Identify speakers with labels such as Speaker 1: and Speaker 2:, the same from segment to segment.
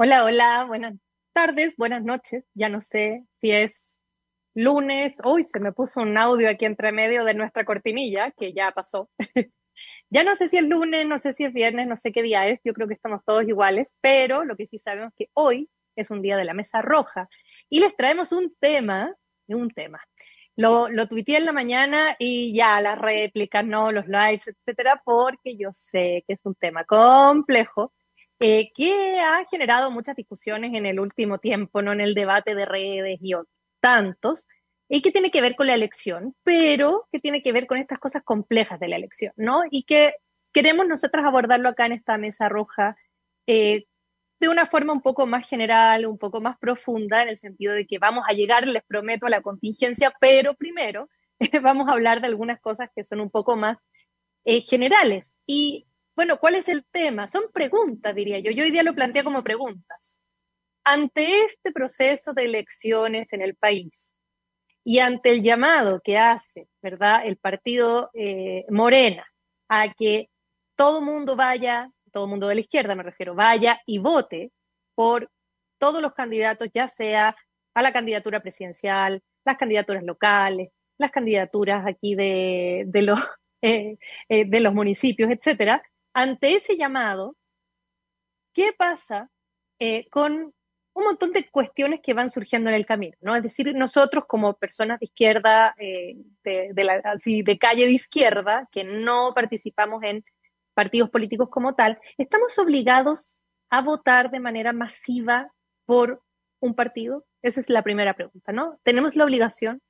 Speaker 1: Hola, hola, buenas tardes, buenas noches. Ya no sé si es lunes. Hoy se me puso un audio aquí entre medio de nuestra cortinilla, que ya pasó. ya no sé si es lunes, no sé si es viernes, no sé qué día es. Yo creo que estamos todos iguales, pero lo que sí sabemos es que hoy es un día de la mesa roja. Y les traemos un tema es un tema. Lo, lo tuiteé en la mañana y ya las réplicas, no, los likes, etcétera, porque yo sé que es un tema complejo eh, que ha generado muchas discusiones en el último tiempo, no en el debate de redes y otros, tantos, y que tiene que ver con la elección, pero que tiene que ver con estas cosas complejas de la elección, ¿no? Y que queremos nosotras abordarlo acá en esta mesa roja eh, de una forma un poco más general, un poco más profunda, en el sentido de que vamos a llegar, les prometo, a la contingencia, pero primero vamos a hablar de algunas cosas que son un poco más eh, generales. Y bueno, ¿cuál es el tema? Son preguntas, diría yo. Yo hoy día lo planteo como preguntas. Ante este proceso de elecciones en el país y ante el llamado que hace, ¿verdad?, el partido eh, Morena a que todo mundo vaya todo el mundo de la izquierda me refiero, vaya y vote por todos los candidatos, ya sea a la candidatura presidencial, las candidaturas locales, las candidaturas aquí de, de los, eh, eh, de los municipios, etcétera. Ante ese llamado, ¿qué pasa eh, con un montón de cuestiones que van surgiendo en el camino? ¿no? Es decir, nosotros como personas de izquierda, de, así, de calle de izquierda, que no participamos en partidos políticos como tal, estamos obligados a votar de manera masiva por un partido? Esa es la primera pregunta, ¿no? ¿Tenemos la obligación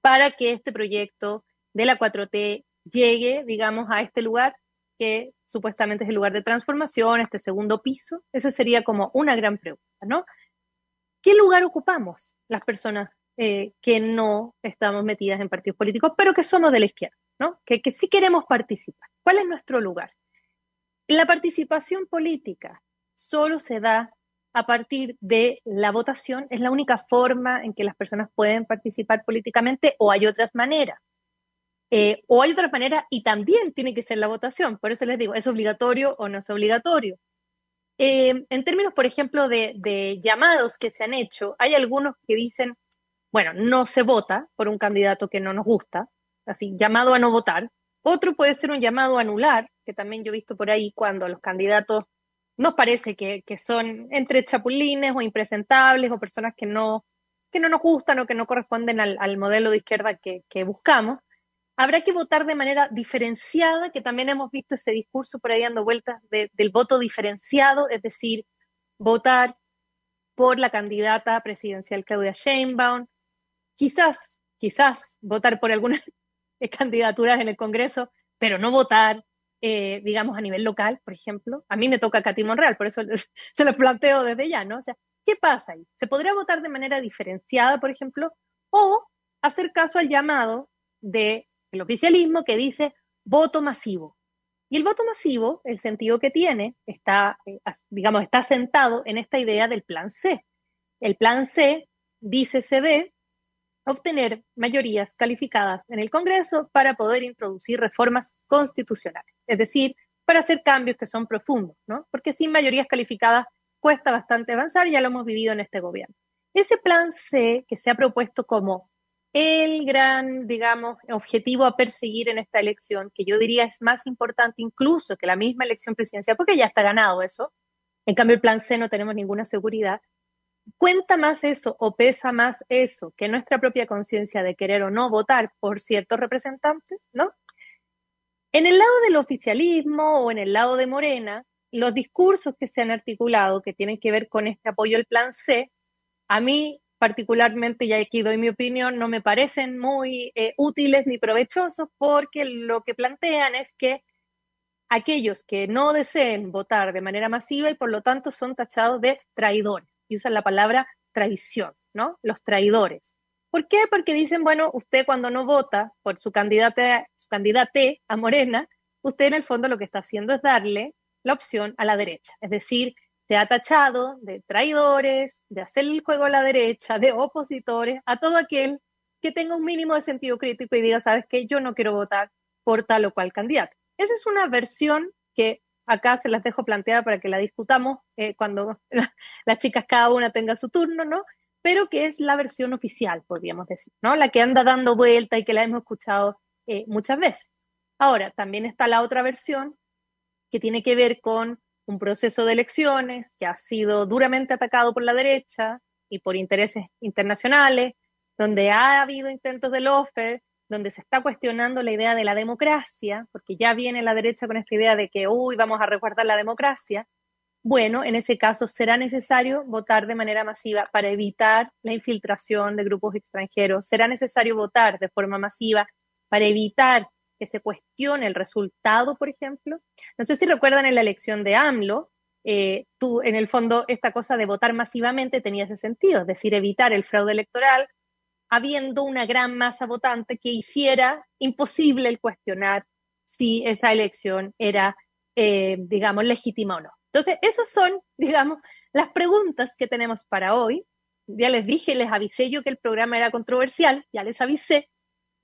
Speaker 1: para que este proyecto de la 4T llegue, digamos, a este lugar que supuestamente es el lugar de transformación, este segundo piso? Esa sería como una gran pregunta, ¿no? ¿Qué lugar ocupamos las personas eh, que no estamos metidas en partidos políticos, pero que somos de la izquierda, ¿no? Que, que sí queremos participar. ¿Cuál es nuestro lugar? La participación política solo se da a partir de la votación, es la única forma en que las personas pueden participar políticamente o hay otras maneras. Eh, o hay otras maneras y también tiene que ser la votación, por eso les digo, ¿es obligatorio o no es obligatorio? Eh, en términos, por ejemplo, de llamados que se han hecho, hay algunos que dicen, bueno, no se vota por un candidato que no nos gusta, así, llamado a no votar, otro puede ser un llamado anular, que también yo he visto por ahí cuando los candidatos nos parece que, son entre chapulines o impresentables o personas que no, que no nos gustan o que no corresponden al, modelo de izquierda que, buscamos. Habrá que votar de manera diferenciada, que también hemos visto ese discurso por ahí dando vueltas del voto diferenciado, es decir, votar por la candidata presidencial Claudia Sheinbaum, quizás, quizás votar por alguna candidaturas en el Congreso, pero no votar, eh, digamos, a nivel local, por ejemplo. A mí me toca Cati Monreal, por eso se lo planteo desde ya, ¿no? O sea, ¿qué pasa ahí? ¿Se podría votar de manera diferenciada, por ejemplo? O hacer caso al llamado del oficialismo que dice voto masivo. Y el voto masivo, el sentido que tiene, está, eh, digamos, está sentado en esta idea del plan C. El plan C dice se ve obtener mayorías calificadas en el Congreso para poder introducir reformas constitucionales, es decir, para hacer cambios que son profundos, ¿no? Porque sin mayorías calificadas cuesta bastante avanzar, ya lo hemos vivido en este gobierno. Ese plan C que se ha propuesto como el gran, digamos, objetivo a perseguir en esta elección, que yo diría es más importante incluso que la misma elección presidencial, porque ya está ganado eso. En cambio, el plan C no tenemos ninguna seguridad cuenta más eso o pesa más eso que nuestra propia conciencia de querer o no votar por ciertos representantes, ¿no? En el lado del oficialismo o en el lado de Morena, los discursos que se han articulado que tienen que ver con este apoyo al plan C, a mí particularmente, y aquí doy mi opinión, no me parecen muy eh, útiles ni provechosos porque lo que plantean es que aquellos que no deseen votar de manera masiva y por lo tanto son tachados de traidores y usan la palabra traición, ¿no? Los traidores. ¿Por qué? Porque dicen, bueno, usted cuando no vota por su candidata, su candidate a Morena, usted en el fondo lo que está haciendo es darle la opción a la derecha. Es decir, se ha tachado de traidores, de hacer el juego a la derecha, de opositores, a todo aquel que tenga un mínimo de sentido crítico y diga, sabes que yo no quiero votar por tal o cual candidato. Esa es una versión que acá se las dejo planteadas para que la discutamos eh, cuando las chicas cada una tenga su turno, ¿no? Pero que es la versión oficial, podríamos decir, ¿no? La que anda dando vuelta y que la hemos escuchado eh, muchas veces. Ahora, también está la otra versión que tiene que ver con un proceso de elecciones que ha sido duramente atacado por la derecha y por intereses internacionales, donde ha habido intentos de lofer, donde se está cuestionando la idea de la democracia, porque ya viene la derecha con esta idea de que, uy, vamos a resguardar la democracia, bueno, en ese caso será necesario votar de manera masiva para evitar la infiltración de grupos extranjeros, será necesario votar de forma masiva para evitar que se cuestione el resultado, por ejemplo. No sé si recuerdan en la elección de AMLO, eh, tú en el fondo esta cosa de votar masivamente tenía ese sentido, es decir, evitar el fraude electoral, habiendo una gran masa votante que hiciera imposible el cuestionar si esa elección era, eh, digamos, legítima o no. Entonces, esas son, digamos, las preguntas que tenemos para hoy. Ya les dije, les avisé yo que el programa era controversial, ya les avisé.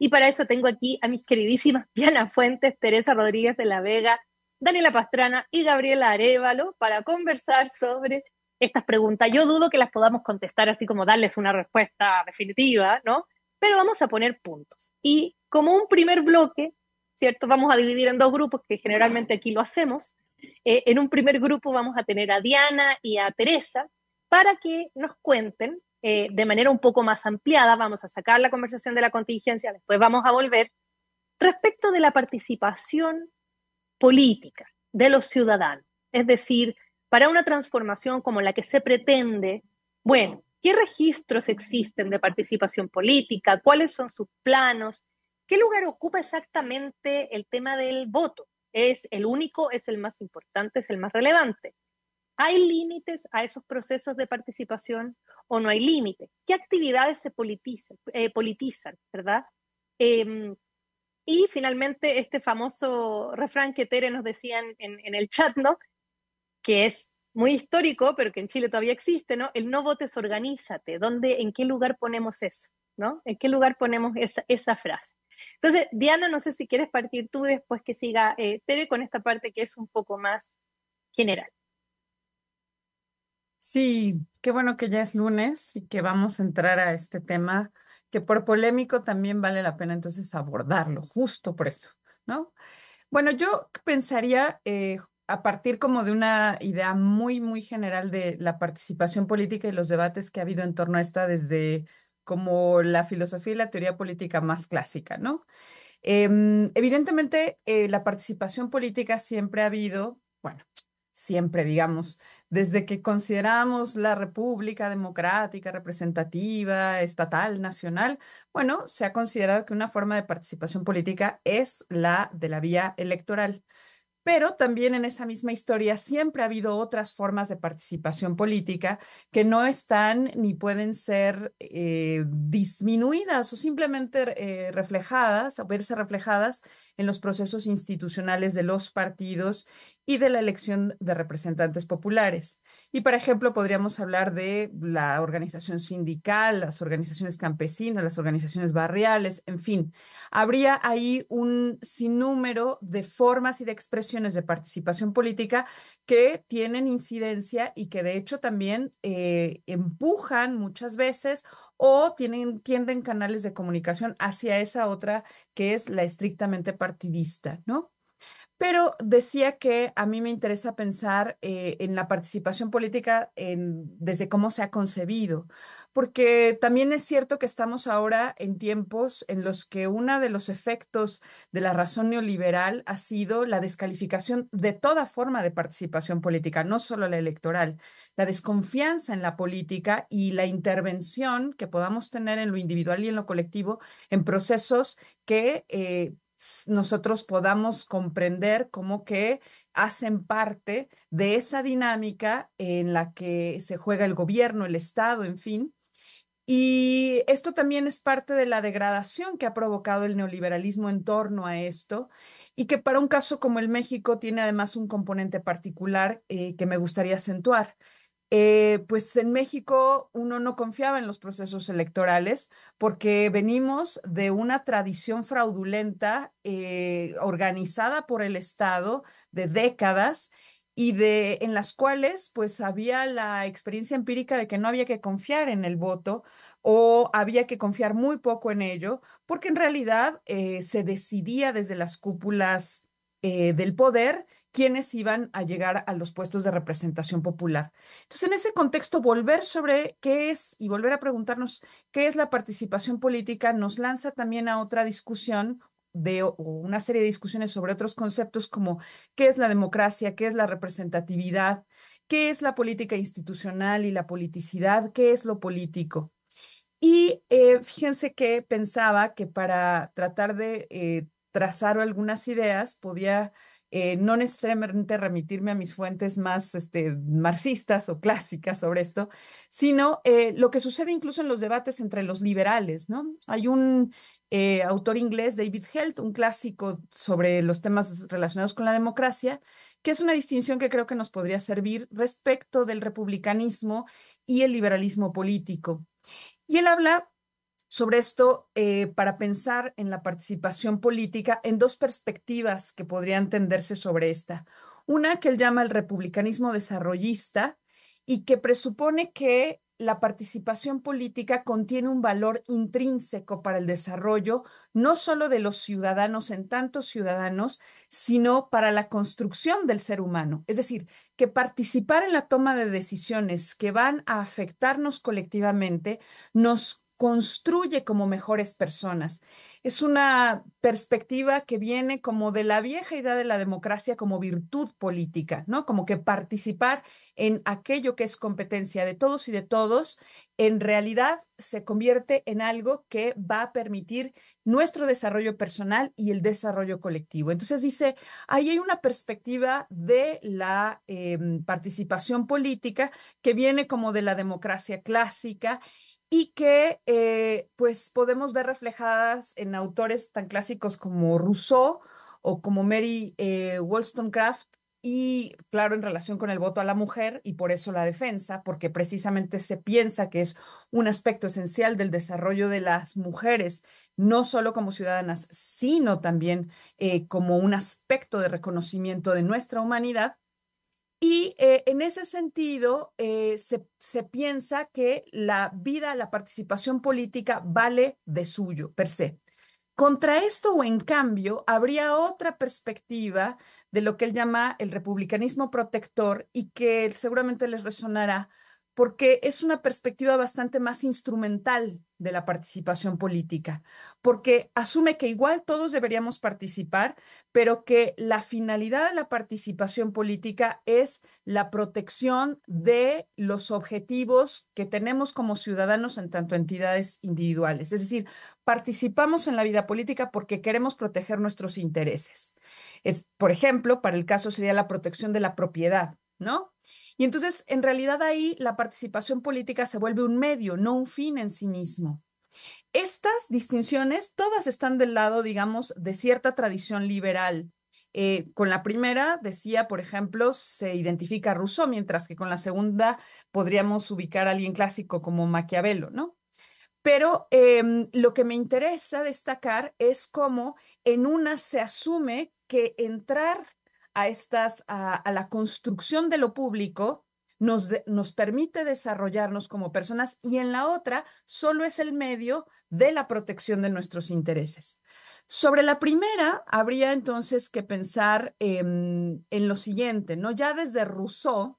Speaker 1: Y para eso tengo aquí a mis queridísimas Diana Fuentes, Teresa Rodríguez de la Vega, Daniela Pastrana y Gabriela Arevalo para conversar sobre estas preguntas. Yo dudo que las podamos contestar así como darles una respuesta definitiva, ¿no? Pero vamos a poner puntos. Y como un primer bloque, ¿cierto? Vamos a dividir en dos grupos, que generalmente aquí lo hacemos. Eh, en un primer grupo vamos a tener a Diana y a Teresa para que nos cuenten eh, de manera un poco más ampliada, vamos a sacar la conversación de la contingencia, después vamos a volver, respecto de la participación política de los ciudadanos. Es decir, para una transformación como la que se pretende, bueno, ¿qué registros existen de participación política? ¿Cuáles son sus planos? ¿Qué lugar ocupa exactamente el tema del voto? ¿Es el único? ¿Es el más importante? ¿Es el más relevante? ¿Hay límites a esos procesos de participación o no hay límites? ¿Qué actividades se eh, politizan, verdad? Em, y finalmente, este famoso refrán que Tere nos decía en, en el chat, ¿no? que es muy histórico, pero que en Chile todavía existe, ¿no? El no votes, organízate. ¿Dónde, en qué lugar ponemos eso? ¿No? ¿En qué lugar ponemos esa, frase? Entonces, Diana, no sé si quieres partir tú después que siga eh, Tere con esta parte que es un poco más general.
Speaker 2: Sí, qué bueno que ya es lunes y que vamos a entrar a este tema que por polémico también vale la pena entonces abordarlo, justo por eso, ¿no? Bueno, yo pensaría, eh, a partir como de una idea muy, muy general de la participación política y los debates que ha habido en torno a esta desde como la filosofía y la teoría política más clásica, ¿no? Em, evidentemente, eh, la participación política siempre ha habido, bueno, siempre, digamos, desde que consideramos la república democrática, representativa, estatal, nacional, bueno, se ha considerado que una forma de participación política es la de la vía electoral. Pero también en esa misma historia siempre ha habido otras formas de participación política que no están ni pueden ser eh, disminuidas o simplemente eh, reflejadas o verse reflejadas en los procesos institucionales de los partidos y de la elección de representantes populares. Y, por ejemplo, podríamos hablar de la organización sindical, las organizaciones campesinas, las organizaciones barriales, en fin, habría ahí un sinnúmero de formas y de expresiones de participación política que tienen incidencia y que de hecho también eh, empujan muchas veces o tienen, tienden canales de comunicación hacia esa otra que es la estrictamente partidista, ¿no? Pero decía que a mí me interesa pensar eh, en la participación política desde cómo se ha concebido, porque también es cierto que estamos ahora en tiempos en los que uno de los efectos de la razón neoliberal ha sido la descalificación de toda forma de participación política, no solo la electoral, la desconfianza en la política y la intervención que podamos tener en lo individual y en lo colectivo en procesos que... Eh, nosotros podamos comprender cómo que hacen parte de esa dinámica en la que se juega el gobierno, el Estado, en fin. Y esto también es parte de la degradación que ha provocado el neoliberalismo en torno a esto y que para un caso como el México tiene además un componente particular eh, que me gustaría acentuar. Eh, pues en México uno no confiaba en los procesos electorales porque venimos de una tradición fraudulenta eh, organizada por el Estado de décadas y de en las cuales pues había la experiencia empírica de que no había que confiar en el voto o había que confiar muy poco en ello porque en realidad eh, se decidía desde las cúpulas del poder ¿Quiénes iban a llegar a los puestos de representación popular. Entonces, en ese contexto, volver sobre qué es y volver a preguntarnos qué es la participación política nos lanza también a otra discusión de o una serie de discusiones sobre otros conceptos como qué es la democracia, qué es la representatividad, qué es la política institucional y la politicidad, qué es lo político. Y eh, fíjense que pensaba que para tratar de eh, trazar algunas ideas podía eh, no necesariamente remitirme a mis fuentes más este, marxistas o clásicas sobre esto, sino eh, lo que sucede incluso en los debates entre los liberales, ¿no? Hay un eh, autor inglés, David Held, un clásico sobre los temas relacionados con la democracia, que es una distinción que creo que nos podría servir respecto del republicanismo y el liberalismo político. Y él habla sobre esto eh, para pensar en la participación política en dos perspectivas que podrían tenderse sobre esta. Una que él llama el republicanismo desarrollista y que presupone que la participación política contiene un valor intrínseco para el desarrollo, no solo de los ciudadanos en tantos ciudadanos, sino para la construcción del ser humano. Es decir, que participar en la toma de decisiones que van a afectarnos colectivamente nos construye como mejores personas. Es una perspectiva que viene como de la vieja idea de la democracia como virtud política, ¿no? Como que participar en aquello que es competencia de todos y de todos, en realidad se convierte en algo que va a permitir nuestro desarrollo personal y el desarrollo colectivo. Entonces dice, ahí hay una perspectiva de la em, participación política que viene como de la democracia clásica y que eh, pues podemos ver reflejadas en autores tan clásicos como Rousseau o como Mary eh, Wollstonecraft y claro en relación con el voto a la mujer y por eso la defensa, porque precisamente se piensa que es un aspecto esencial del desarrollo de las mujeres, no solo como ciudadanas, sino también eh, como un aspecto de reconocimiento de nuestra humanidad y eh, en ese sentido, eh, se, se, piensa que la vida, la participación política vale de suyo, per se. Contra esto o en cambio, habría otra perspectiva de lo que él llama el republicanismo protector y que seguramente les resonará porque es una perspectiva bastante más instrumental de la participación política, porque asume que igual todos deberíamos participar, pero que la finalidad de la participación política es la protección de los objetivos que tenemos como ciudadanos en tanto entidades individuales. Es decir, participamos en la vida política porque queremos proteger nuestros intereses. Es, por ejemplo, para el caso sería la protección de la propiedad, ¿no? Y entonces, en realidad ahí la participación política se vuelve un medio, no un fin en sí mismo. Estas distinciones todas están del lado, digamos, de cierta tradición liberal. Eh, con la primera, decía, por ejemplo, se identifica a Rousseau, mientras que con la segunda podríamos ubicar a alguien clásico como Maquiavelo, ¿no? Pero em, lo que me interesa destacar es cómo en una se asume que entrar a, estas, a, la construcción de lo público nos, nos, permite desarrollarnos como personas y en la otra solo es el medio de la protección de nuestros intereses. Sobre la primera, habría entonces que pensar em, en lo siguiente, ¿no? Ya desde Rousseau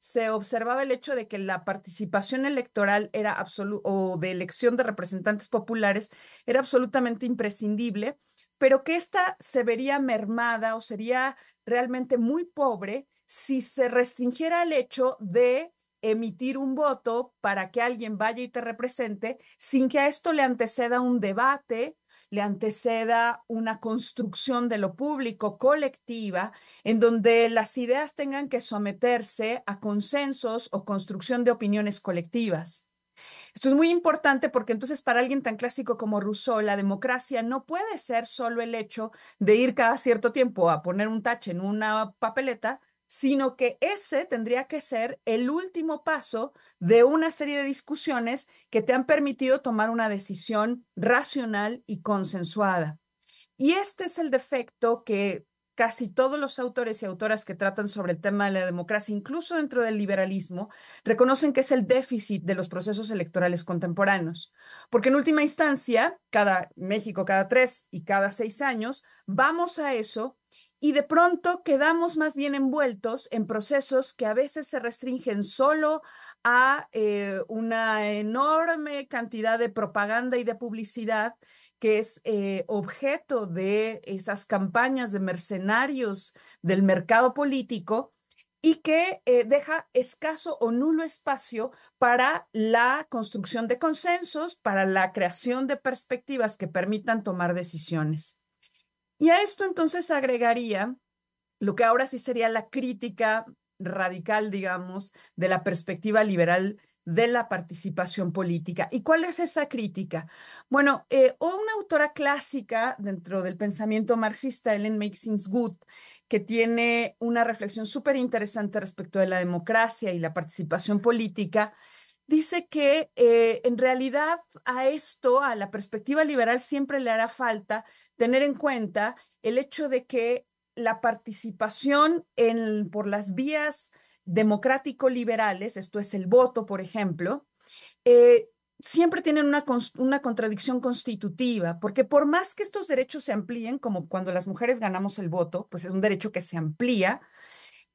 Speaker 2: se observaba el hecho de que la participación electoral era absoluta o de elección de representantes populares era absolutamente imprescindible pero que ésta se vería mermada o sería realmente muy pobre si se restringiera el hecho de emitir un voto para que alguien vaya y te represente sin que a esto le anteceda un debate, le anteceda una construcción de lo público colectiva, en donde las ideas tengan que someterse a consensos o construcción de opiniones colectivas. Esto es muy importante porque entonces para alguien tan clásico como Rousseau, la democracia no puede ser solo el hecho de ir cada cierto tiempo a poner un tache en una papeleta, sino que ese tendría que ser el último paso de una serie de discusiones que te han permitido tomar una decisión racional y consensuada. Y este es el defecto que casi todos los autores y autoras que tratan sobre el tema de la democracia, incluso dentro del liberalismo, reconocen que es el déficit de los procesos electorales contemporáneos. Porque en última instancia, cada México, cada tres y cada seis años, vamos a eso y de pronto quedamos más bien envueltos en procesos que a veces se restringen solo a eh, una enorme cantidad de propaganda y de publicidad que es eh, objeto de esas campañas de mercenarios del mercado político y que eh, deja escaso o nulo espacio para la construcción de consensos, para la creación de perspectivas que permitan tomar decisiones. Y a esto entonces agregaría lo que ahora sí sería la crítica radical, digamos, de la perspectiva liberal de la participación política. ¿Y cuál es esa crítica? Bueno, eh, una autora clásica dentro del pensamiento marxista, Ellen Things Good, que tiene una reflexión súper interesante respecto de la democracia y la participación política, dice que eh, en realidad a esto, a la perspectiva liberal, siempre le hará falta tener en cuenta el hecho de que la participación por las vías democrático-liberales, esto es el voto, por ejemplo, eh, siempre tienen una, contradicción constitutiva, porque por más que estos derechos se amplíen, como cuando las mujeres ganamos el voto, pues es un derecho que se amplía,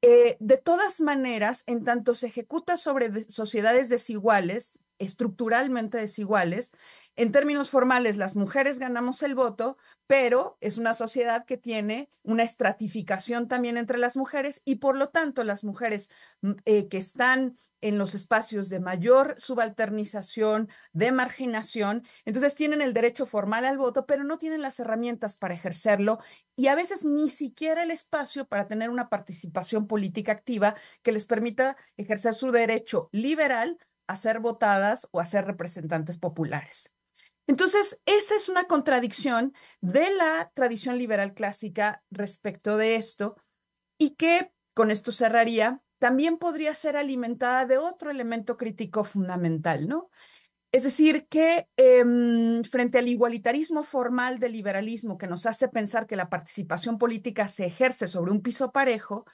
Speaker 2: eh, de todas maneras, en tanto se ejecuta sobre sociedades desiguales, estructuralmente desiguales, en términos formales, las mujeres ganamos el voto, pero es una sociedad que tiene una estratificación también entre las mujeres y por lo tanto las mujeres mm, eh, que están en los espacios de mayor subalternización, de marginación, entonces tienen el derecho formal al voto, pero no tienen las herramientas para ejercerlo y a veces ni siquiera el espacio para tener una participación política activa que les permita ejercer su derecho liberal a ser votadas o a ser representantes populares. Entonces, esa es una contradicción de la tradición liberal clásica respecto de esto y que, con esto cerraría, también podría ser alimentada de otro elemento crítico fundamental, ¿no? Es decir, que em, frente al igualitarismo formal del liberalismo que nos hace pensar que la participación política se ejerce sobre un piso parejo,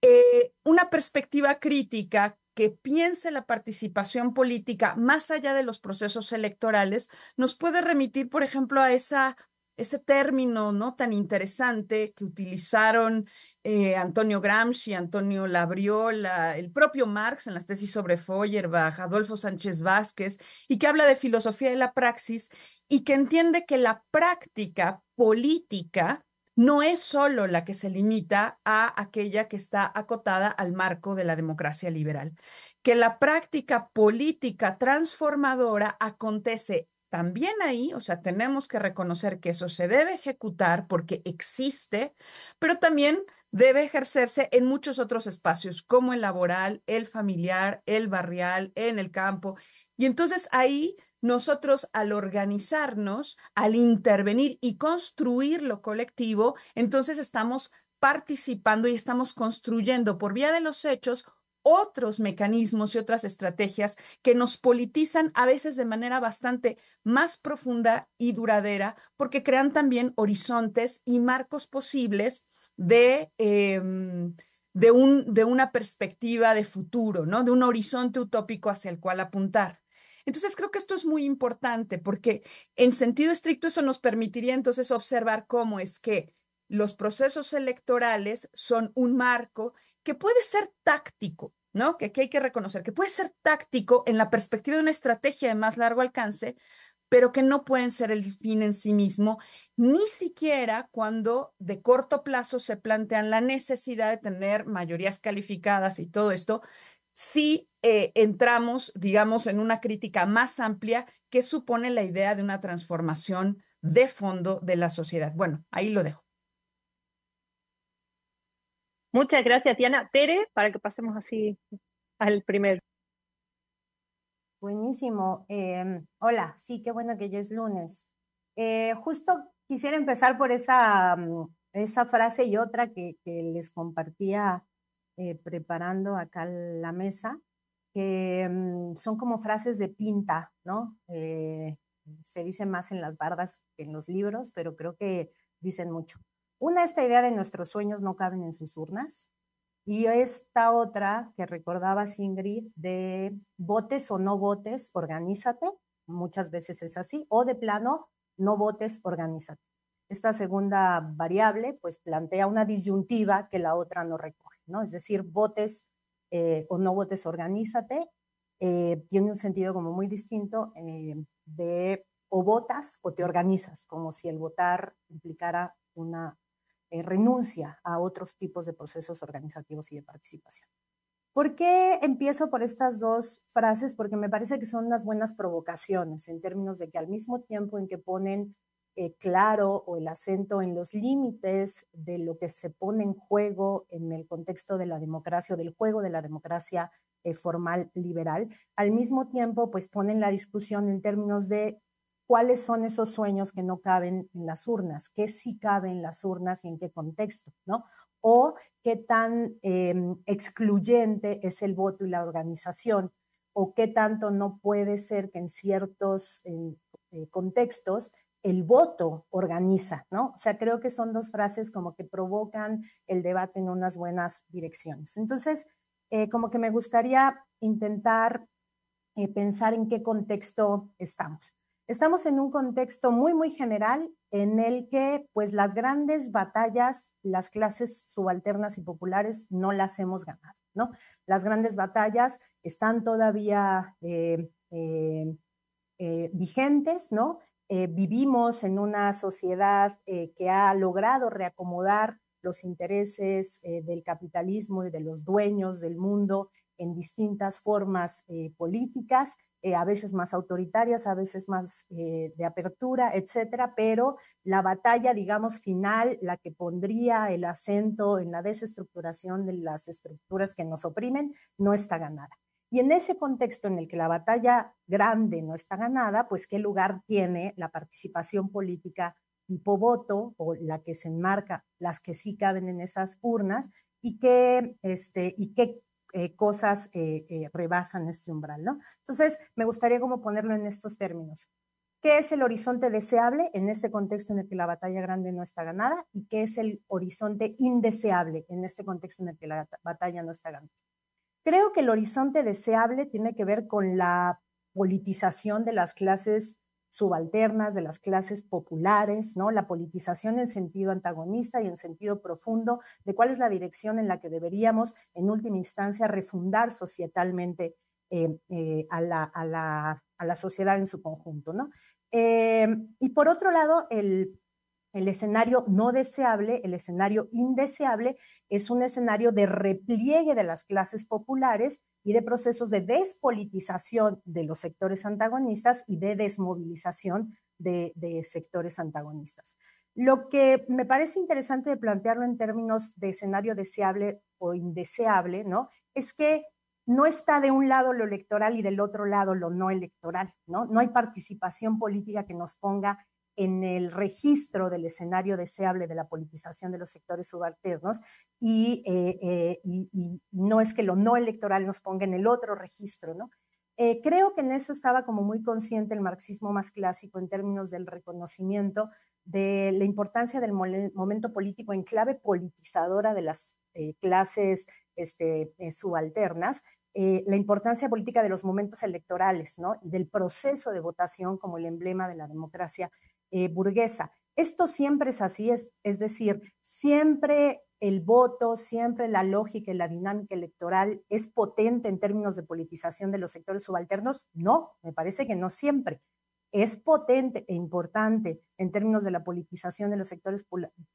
Speaker 2: eh, una perspectiva crítica que piense la participación política más allá de los procesos electorales nos puede remitir, por ejemplo, a ese término no tan interesante que utilizaron eh, Antonio Gramsci, Antonio Labriola, el propio Marx en las tesis sobre Feuerbach, Adolfo Sánchez Vázquez, y que habla de filosofía de la praxis y que entiende que la práctica política no es solo la que se limita a aquella que está acotada al marco de la democracia liberal, que la práctica política transformadora acontece también ahí, o sea, tenemos que reconocer que eso se debe ejecutar porque existe, pero también debe ejercerse en muchos otros espacios, como el laboral, el familiar, el barrial, en el campo. Y entonces ahí nosotros al organizarnos, al intervenir y construir lo colectivo, entonces estamos participando y estamos construyendo por vía de los hechos otros mecanismos y otras estrategias que nos politizan a veces de manera bastante más profunda y duradera, porque crean también horizontes y marcos posibles de, em, de, un, de una perspectiva de futuro, ¿no? de un horizonte utópico hacia el cual apuntar. Entonces creo que esto es muy importante porque en sentido estricto eso nos permitiría entonces observar cómo es que los procesos electorales son un marco que puede ser táctico, ¿no? Que aquí hay que reconocer que puede ser táctico en la perspectiva de una estrategia de más largo alcance, pero que no pueden ser el fin en sí mismo, ni siquiera cuando de corto plazo se plantean la necesidad de tener mayorías calificadas y todo esto, si eh, entramos, digamos, en una crítica más amplia que supone la idea de una transformación de fondo de la sociedad. Bueno, ahí lo dejo. Muchas gracias,
Speaker 1: Diana. Tere, para que pasemos así al primero.
Speaker 3: Buenísimo. Em, hola, sí, qué bueno que ya es lunes. Eh, justo quisiera empezar por esa, mm, esa frase y otra que les compartía eh, preparando acá la mesa, que mm, son como frases de pinta, ¿no? Eh, se dice más en las bardas que en los libros, pero creo que dicen mucho. Una, esta idea de nuestros sueños no caben en sus urnas. Y esta otra que recordaba Ingrid de votes o no votes, organízate. Muchas veces es así. O de plano, no votes, organízate. Esta segunda variable pues plantea una disyuntiva que la otra no recoge. Es decir, votes eh, o no votes, organízate, eh, tiene un sentido como muy distinto eh, de o votas o te organizas, como si el votar implicara una renuncia a otros tipos de procesos organizativos y de participación. ¿Por qué empiezo por estas dos frases? Porque me parece que son unas buenas provocaciones en términos de que al mismo tiempo en que ponen eh, claro o el acento en los límites de lo que se pone en juego en el contexto de la democracia o del juego de la democracia eh, formal liberal. Al mismo tiempo, pues ponen la discusión en términos de cuáles son esos sueños que no caben en las urnas, qué sí caben en las urnas y en qué contexto, ¿no? O qué tan em, excluyente es el voto y la organización, o qué tanto no puede ser que en ciertos eh, contextos el voto organiza, ¿no? O sea, creo que son dos frases como que provocan el debate en unas buenas direcciones. Entonces, eh, como que me gustaría intentar eh, pensar en qué contexto estamos. Estamos en un contexto muy, muy general en el que pues las grandes batallas, las clases subalternas y populares no las hemos ganado, ¿no? Las grandes batallas están todavía eh, vigentes, ¿no? Eh, vivimos en una sociedad eh, que ha logrado reacomodar los intereses eh, del capitalismo y de los dueños del mundo en distintas formas políticas, a veces más autoritarias, a veces más de apertura, etcétera, pero la batalla, digamos, final, la que pondría el acento en la desestructuración de las estructuras que nos oprimen, no está ganada. Y en ese contexto en el que la batalla grande no está ganada, pues qué lugar tiene la participación política tipo voto o la que se enmarca, las que sí caben en esas urnas y qué, este, y qué eh, cosas eh, eh, rebasan este umbral, ¿no? Entonces, me gustaría como ponerlo en estos términos. ¿Qué es el horizonte deseable en este contexto en el que la batalla grande no está ganada? ¿Y qué es el horizonte indeseable en este contexto en el que la batalla no está ganada? Creo que el horizonte deseable tiene que ver con la politización de las clases subalternas, de las clases populares, ¿no? La politización en sentido antagonista y en sentido profundo de cuál es la dirección en la que deberíamos, en última instancia, refundar societalmente eh, eh, a, la, sociedad en su conjunto, ¿no? Eh, y por otro lado, el, el escenario no deseable, el escenario indeseable, es un escenario de repliegue de las clases populares y de procesos de despolitización de los sectores antagonistas y de desmovilización de, sectores antagonistas. Lo que me parece interesante de plantearlo en términos de escenario deseable o indeseable, ¿no? Es que no está de un lado lo electoral y del otro lado lo no electoral, ¿no? No hay participación política que nos ponga en el registro del escenario deseable de la politización de los sectores subalternos y, eh, eh, no es que lo no electoral nos ponga en el otro registro, ¿no? Eh, creo que en eso estaba como muy consciente el marxismo más clásico en términos del reconocimiento de la importancia del momento político en clave politizadora de las clases este, subalternas, la importancia política de los momentos electorales ¿no? y del proceso de votación como el emblema de la democracia eh, burguesa. Esto siempre es así, es, es decir, siempre el voto, siempre la lógica y la dinámica electoral es potente en términos de politización de los sectores subalternos? No, me parece que no siempre. Es potente e importante en términos de la politización de los sectores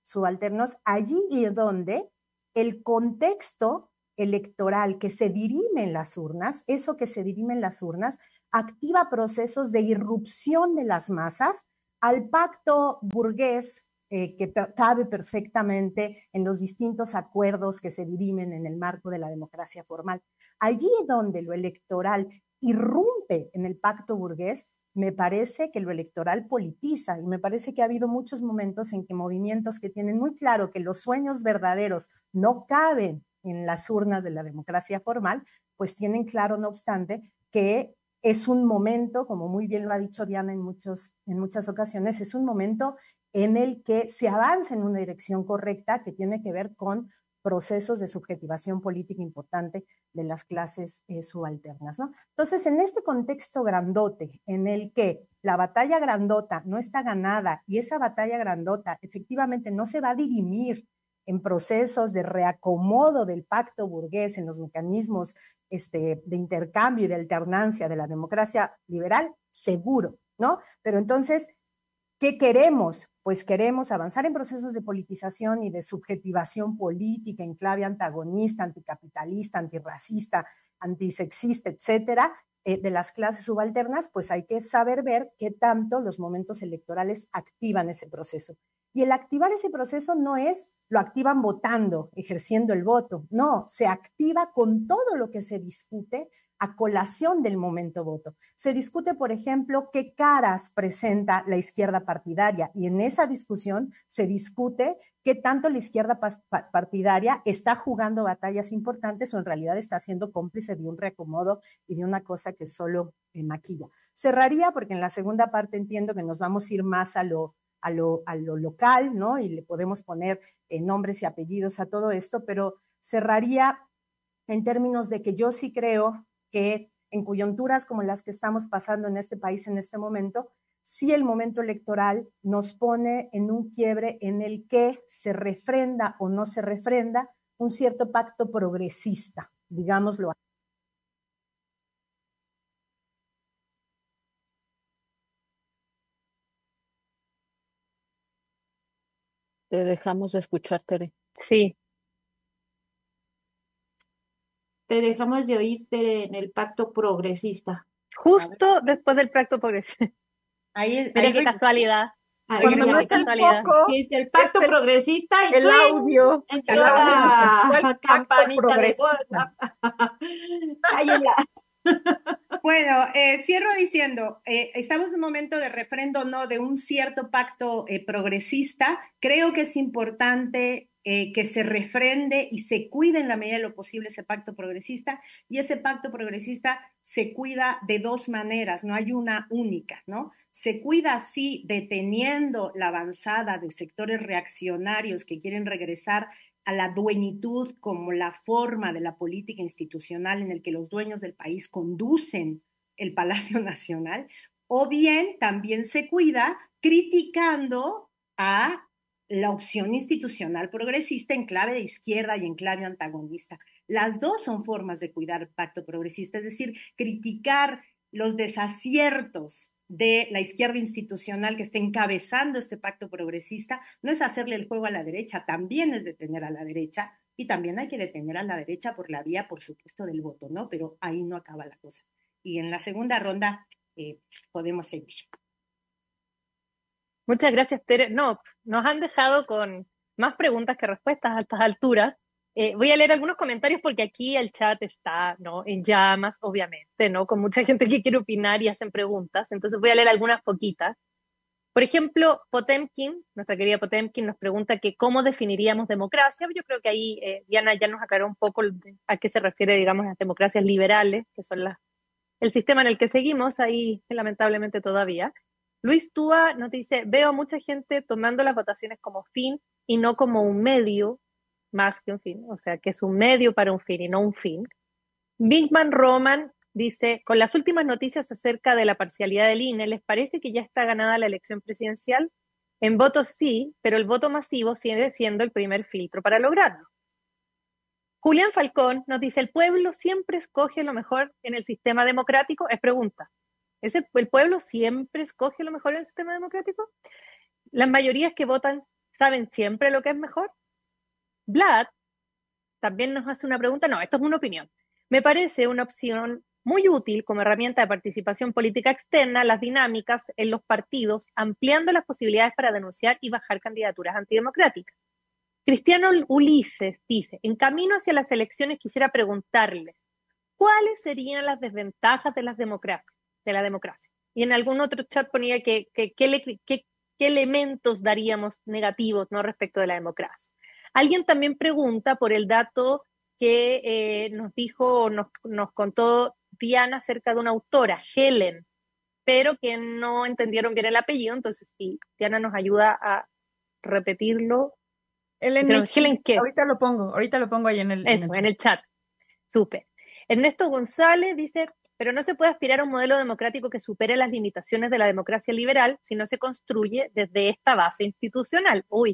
Speaker 3: subalternos allí y donde el contexto electoral que se dirime en las urnas, eso que se dirime en las urnas, activa procesos de irrupción de las masas al pacto burgués eh, que cabe perfectamente en los distintos acuerdos que se dirimen en el marco de la democracia formal. Allí donde lo electoral irrumpe en el pacto burgués, me parece que lo electoral politiza y me parece que ha habido muchos momentos en que movimientos que tienen muy claro que los sueños verdaderos no caben en las urnas de la democracia formal, pues tienen claro, no obstante, que es un momento, como muy bien lo ha dicho Diana en, muchos, en muchas ocasiones, es un momento en el que se avanza en una dirección correcta que tiene que ver con procesos de subjetivación política importante de las clases eh, subalternas. ¿no? Entonces, en este contexto grandote, en el que la batalla grandota no está ganada y esa batalla grandota efectivamente no se va a dirimir en procesos de reacomodo del pacto burgués, en los mecanismos este, de intercambio y de alternancia de la democracia liberal? Seguro, ¿no? Pero entonces, ¿qué queremos? Pues queremos avanzar en procesos de politización y de subjetivación política en clave antagonista, anticapitalista, antirracista, antisexista, etcétera, eh, de las clases subalternas, pues hay que saber ver qué tanto los momentos electorales activan ese proceso. Y el activar ese proceso no es lo activan votando, ejerciendo el voto, no, se activa con todo lo que se discute a colación del momento voto. Se discute, por ejemplo, qué caras presenta la izquierda partidaria y en esa discusión se discute qué tanto la izquierda partidaria está jugando batallas importantes o en realidad está siendo cómplice de un reacomodo y de una cosa que solo eh, maquilla. Cerraría porque en la segunda parte entiendo que nos vamos a ir más a lo a lo, local, ¿no? Y le podemos poner eh, nombres y apellidos a todo esto, pero cerraría en términos de que yo sí creo que en coyunturas como las que estamos pasando en este país en este momento, si sí el momento electoral nos pone en un quiebre en el que se refrenda o no se refrenda un cierto pacto progresista, digámoslo así.
Speaker 4: dejamos de escuchar, Tere. Sí.
Speaker 5: Te dejamos de oír, en el pacto progresista.
Speaker 4: Justo
Speaker 1: después del pacto progresista.
Speaker 5: Ahí, es, casualidad. el pacto progresista y el audio, el, audio, la
Speaker 3: campanita Bueno, eh, cierro diciendo, eh, estamos en un momento de refrendo, no, de un cierto pacto eh, progresista. Creo que es importante que se refrende y se cuide en la medida de lo posible ese pacto progresista. Y ese pacto progresista se cuida de dos maneras, no hay una única, ¿no? Se cuida así deteniendo la avanzada de sectores reaccionarios que quieren regresar a la dueñitud como la forma de la política institucional en el que los dueños del país conducen el Palacio Nacional, o bien también se cuida criticando a la opción institucional progresista en clave de izquierda y en clave antagonista. Las dos son formas de cuidar el pacto progresista, es decir, criticar los desaciertos de la izquierda institucional que está encabezando este pacto progresista, no es hacerle el juego a la derecha, también es detener a la derecha y también hay que detener a la derecha por la vía, por supuesto, del voto, ¿no? Pero ahí no acaba la cosa. Y en la segunda ronda eh, podemos seguir.
Speaker 1: Muchas gracias, Tere. No, nos han dejado con más preguntas que respuestas a estas alturas. Eh, voy a leer algunos comentarios porque aquí el chat está ¿no? en llamas, obviamente, ¿no? con mucha gente que quiere opinar y hacen preguntas. Entonces voy a leer algunas poquitas. Por ejemplo, Potemkin, nuestra querida Potemkin, nos pregunta que cómo definiríamos democracia. Yo creo que ahí eh, Diana ya nos aclaró un poco a qué se refiere, digamos, las democracias liberales, que son las, el sistema en el que seguimos ahí, lamentablemente todavía. Luis Túa nos dice, veo mucha gente tomando las votaciones como fin y no como un medio más que un fin, o sea, que es un medio para un fin y no un fin. Bigman Roman dice, con las últimas noticias acerca de la parcialidad del INE, ¿les parece que ya está ganada la elección presidencial? En votos sí, pero el voto masivo sigue siendo el primer filtro para lograrlo. Julián Falcón nos dice, el pueblo siempre escoge lo mejor en el sistema democrático. Es pregunta, el pueblo siempre escoge lo mejor en el sistema democrático? ¿Las mayorías que votan saben siempre lo que es mejor? Vlad también nos hace una pregunta, no, esto es una opinión. Me parece una opción muy útil como herramienta de participación política externa las dinámicas en los partidos, ampliando las posibilidades para denunciar y bajar candidaturas antidemocráticas. Cristiano Ulises dice, en camino hacia las elecciones quisiera preguntarles, ¿cuáles serían las desventajas de, las democracias, de la democracia? Y en algún otro chat ponía que, ¿qué elementos daríamos negativos ¿no? respecto de la democracia. Alguien también pregunta por el dato que eh, nos dijo, nos, contó Diana acerca de una autora, Helen, pero que no entendieron bien el apellido, entonces si Diana nos ayuda a repetirlo. Helen, Helen, ¿qué?
Speaker 2: Ahorita lo pongo, ahorita lo pongo ahí en el, Eso, en
Speaker 1: el, en el chat. Súper. Ernesto González dice, pero no se puede aspirar a un modelo democrático que supere las limitaciones de la democracia liberal si no se construye desde esta base institucional. Uy,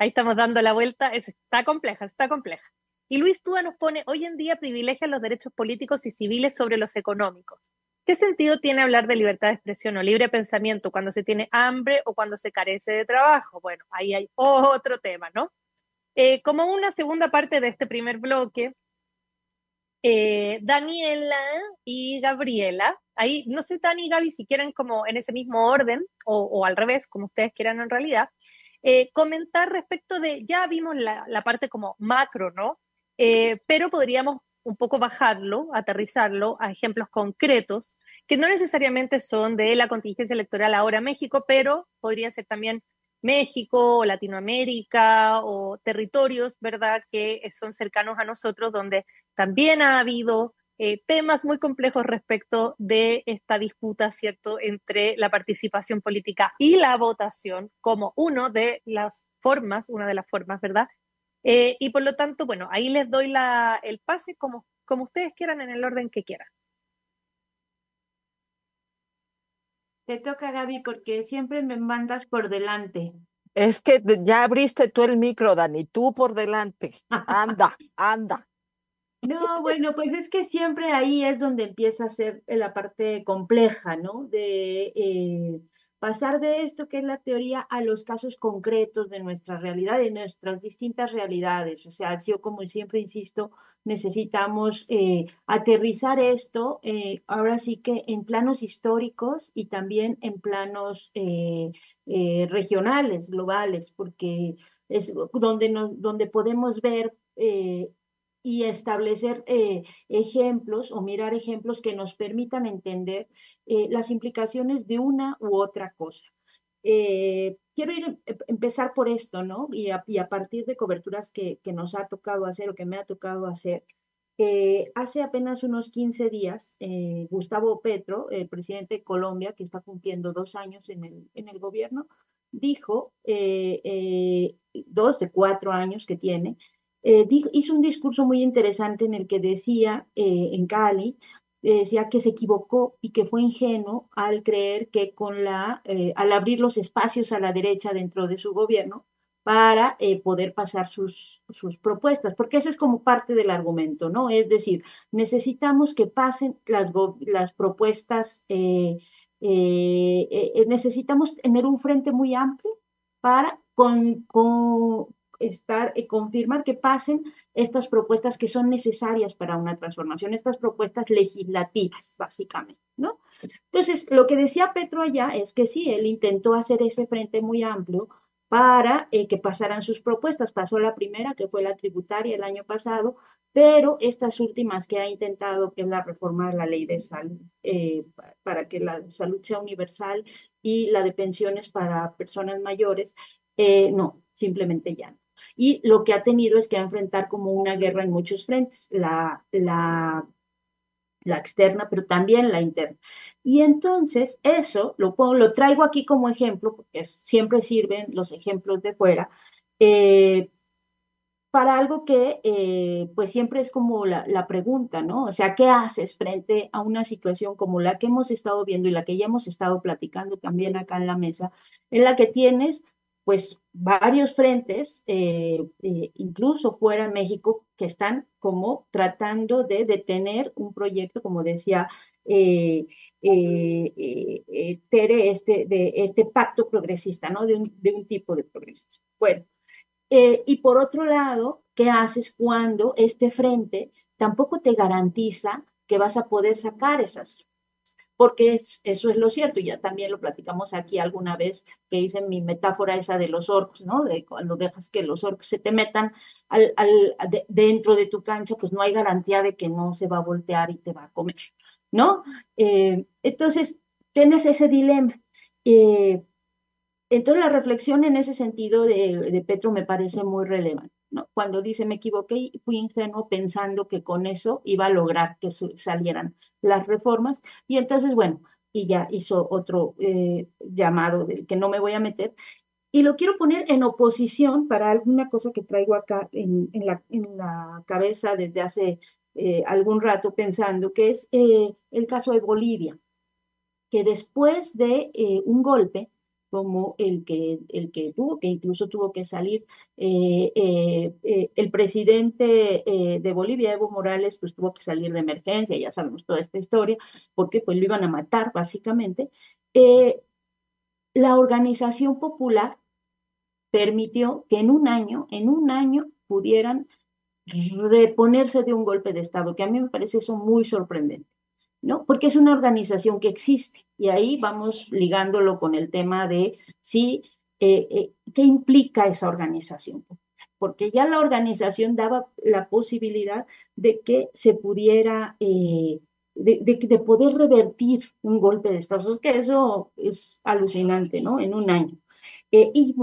Speaker 1: Ahí estamos dando la vuelta, es, está compleja, está compleja. Y Luis Túa nos pone, hoy en día privilegian los derechos políticos y civiles sobre los económicos. ¿Qué sentido tiene hablar de libertad de expresión o libre pensamiento cuando se tiene hambre o cuando se carece de trabajo? Bueno, ahí hay otro tema, ¿no? Eh, como una segunda parte de este primer bloque, eh, Daniela y Gabriela, ahí no sé, Dani y Gaby, si quieren como en ese mismo orden o, o al revés, como ustedes quieran en realidad, eh, comentar respecto de, ya vimos la, parte como macro, ¿no? Eh, pero podríamos un poco bajarlo, aterrizarlo a ejemplos concretos que no necesariamente son de la contingencia electoral ahora México, pero podría ser también México o Latinoamérica o territorios, ¿verdad?, que son cercanos a nosotros, donde también ha habido eh, temas muy complejos respecto de esta disputa, ¿cierto?, entre la participación política y la votación como uno de las formas, una de las formas, ¿verdad? Eh, y por lo tanto, bueno, ahí les doy el pase como, como ustedes quieran, en el orden que quieran.
Speaker 5: Te toca, Gaby, porque siempre me mandas por delante.
Speaker 4: Es que ya abriste tú el micro, Dani, tú por delante. Anda, anda.
Speaker 5: No, bueno, pues es que siempre ahí es donde empieza a ser la parte compleja, ¿no? De eh, pasar de esto que es la teoría a los casos concretos de nuestra realidad, de nuestras distintas realidades. O sea, yo como siempre insisto, necesitamos eh, aterrizar esto eh, ahora sí que en planos históricos y también en planos regionales, globales, porque es donde, nos, donde podemos ver y establecer eh, ejemplos o mirar ejemplos que nos permitan entender eh, las implicaciones de una u otra cosa. Eh, quiero ir, em, empezar por esto, ¿no? Y a, partir de coberturas que, que, nos ha tocado hacer o que me ha tocado hacer. hace apenas unos 15 días, Gustavo Petro, el presidente de Colombia, que está cumpliendo dos años en el, en el gobierno, dijo, dos de cuatro años que tiene, eh, hizo un discurso muy interesante en el que decía eh, en Cali, eh, decía que se equivocó y que fue ingenuo al creer que con la, al abrir los espacios a la derecha dentro de su gobierno para poder pasar sus, sus propuestas, porque ese es como parte del argumento, ¿no? Es decir, necesitamos que pasen las, las propuestas, necesitamos tener un frente muy amplio para con, estar y eh, confirmar que pasen estas propuestas que son necesarias para una transformación, estas propuestas legislativas, básicamente, ¿no? Entonces, lo que decía Petro allá es que sí, él intentó hacer ese frente muy amplio para eh, que pasaran sus propuestas. Pasó la primera, que fue la tributaria el año pasado, pero estas últimas que ha intentado, que es la reforma de la ley de salud, eh, para que la salud sea universal y la de pensiones para personas mayores, no, simplemente ya no y lo que ha tenido es que enfrentar como una guerra en muchos frentes, la, la, la externa, pero también la interna. Y entonces eso lo, pongo, lo traigo aquí como ejemplo, porque siempre sirven los ejemplos de fuera, eh, para algo que eh, pues siempre es como la, la, pregunta, ¿no? O sea, ¿qué haces frente a una situación como la que hemos estado viendo y la que ya hemos estado platicando también acá en la mesa, en la que tienes pues varios frentes, eh, eh, incluso fuera de México, que están como tratando de detener un proyecto, como decía eh, Tere, este, de este pacto progresista, ¿no? De un, de un tipo de progresismo. Bueno, y por otro lado, ¿qué haces cuando este frente tampoco te garantiza que vas a poder sacar esas porque eso es lo cierto, y ya también lo platicamos aquí alguna vez que hice mi metáfora esa de los orcos, ¿no? De cuando dejas que los orcos se te metan al, dentro de tu cancha, pues no hay garantía de que no se va a voltear y te va a comer, ¿no? Eh, entonces, tienes ese dilema. Eh, entonces, la reflexión en ese sentido de Petro me parece muy relevante. Cuando dice, me equivoqué y fui ingenuo pensando que con eso iba a lograr que salieran las reformas. Y entonces, bueno, y ya hizo otro eh, llamado del que no me voy a meter. Y lo quiero poner en oposición para alguna cosa que traigo acá en, la, en la, cabeza desde hace eh, algún rato pensando, que es eh, el caso de Bolivia, que después de un golpe, como el que, el que tuvo, que incluso tuvo que salir eh, eh, eh, el presidente de Bolivia, Evo Morales, pues tuvo que salir de emergencia, ya sabemos toda esta historia, porque pues lo iban a matar básicamente. la organización popular permitió que en un año, en un año pudieran reponerse de un golpe de Estado, que a mí me parece eso muy sorprendente. ¿no? Porque es una organización que existe. Y ahí vamos ligándolo con el tema de sí eh, eh, qué implica esa organización. Porque ya la organización daba la posibilidad de que se pudiera, eh, de, poder revertir un golpe de Estado. que eso es alucinante, ¿no? En un año. y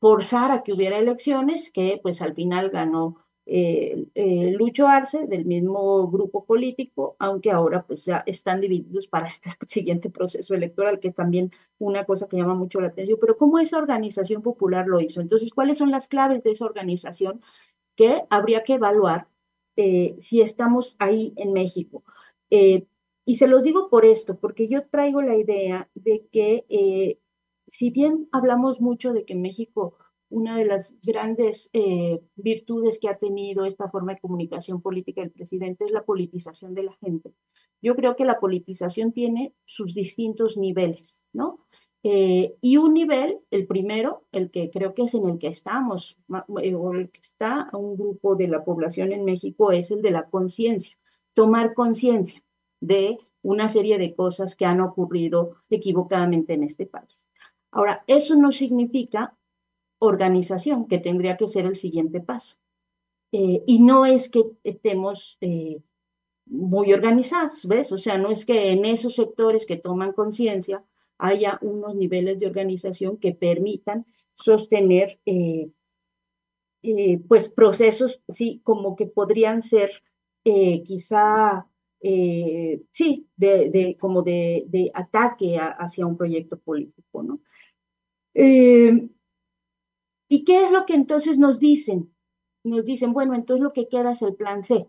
Speaker 5: forzar a que hubiera elecciones, que pues al final ganó eh, eh, Lucho Arce, del mismo grupo político, aunque ahora pues ya están divididos para este siguiente proceso electoral, que también una cosa que llama mucho la atención, pero ¿cómo esa organización popular lo hizo? Entonces, ¿cuáles son las claves de esa organización que habría que evaluar eh, si estamos ahí en México? y se los digo por esto, porque yo traigo la idea de que si bien hablamos mucho de que México una de las grandes eh, virtudes que ha tenido esta forma de comunicación política del presidente es la politización de la gente. Yo creo que la politización tiene sus distintos niveles, ¿no? Eh, y un nivel, el primero, el que creo que es en el que estamos, eh, o el que está un grupo de la población en México, es el de la conciencia, tomar conciencia de una serie de cosas que han ocurrido equivocadamente en este país. Ahora, eso no significa organización, que tendría que ser el siguiente paso. Eh, y no es que estemos eh, muy organizados, ¿ves? O sea, no es que en esos sectores que toman conciencia haya unos niveles de organización que permitan sostener, eh, pues, procesos, sí, como que podrían ser quizá, sí, de, como de, ataque hacia un proyecto político, ¿no? ¿Y qué es lo que entonces nos dicen? Nos dicen, bueno, entonces lo que queda es el plan C.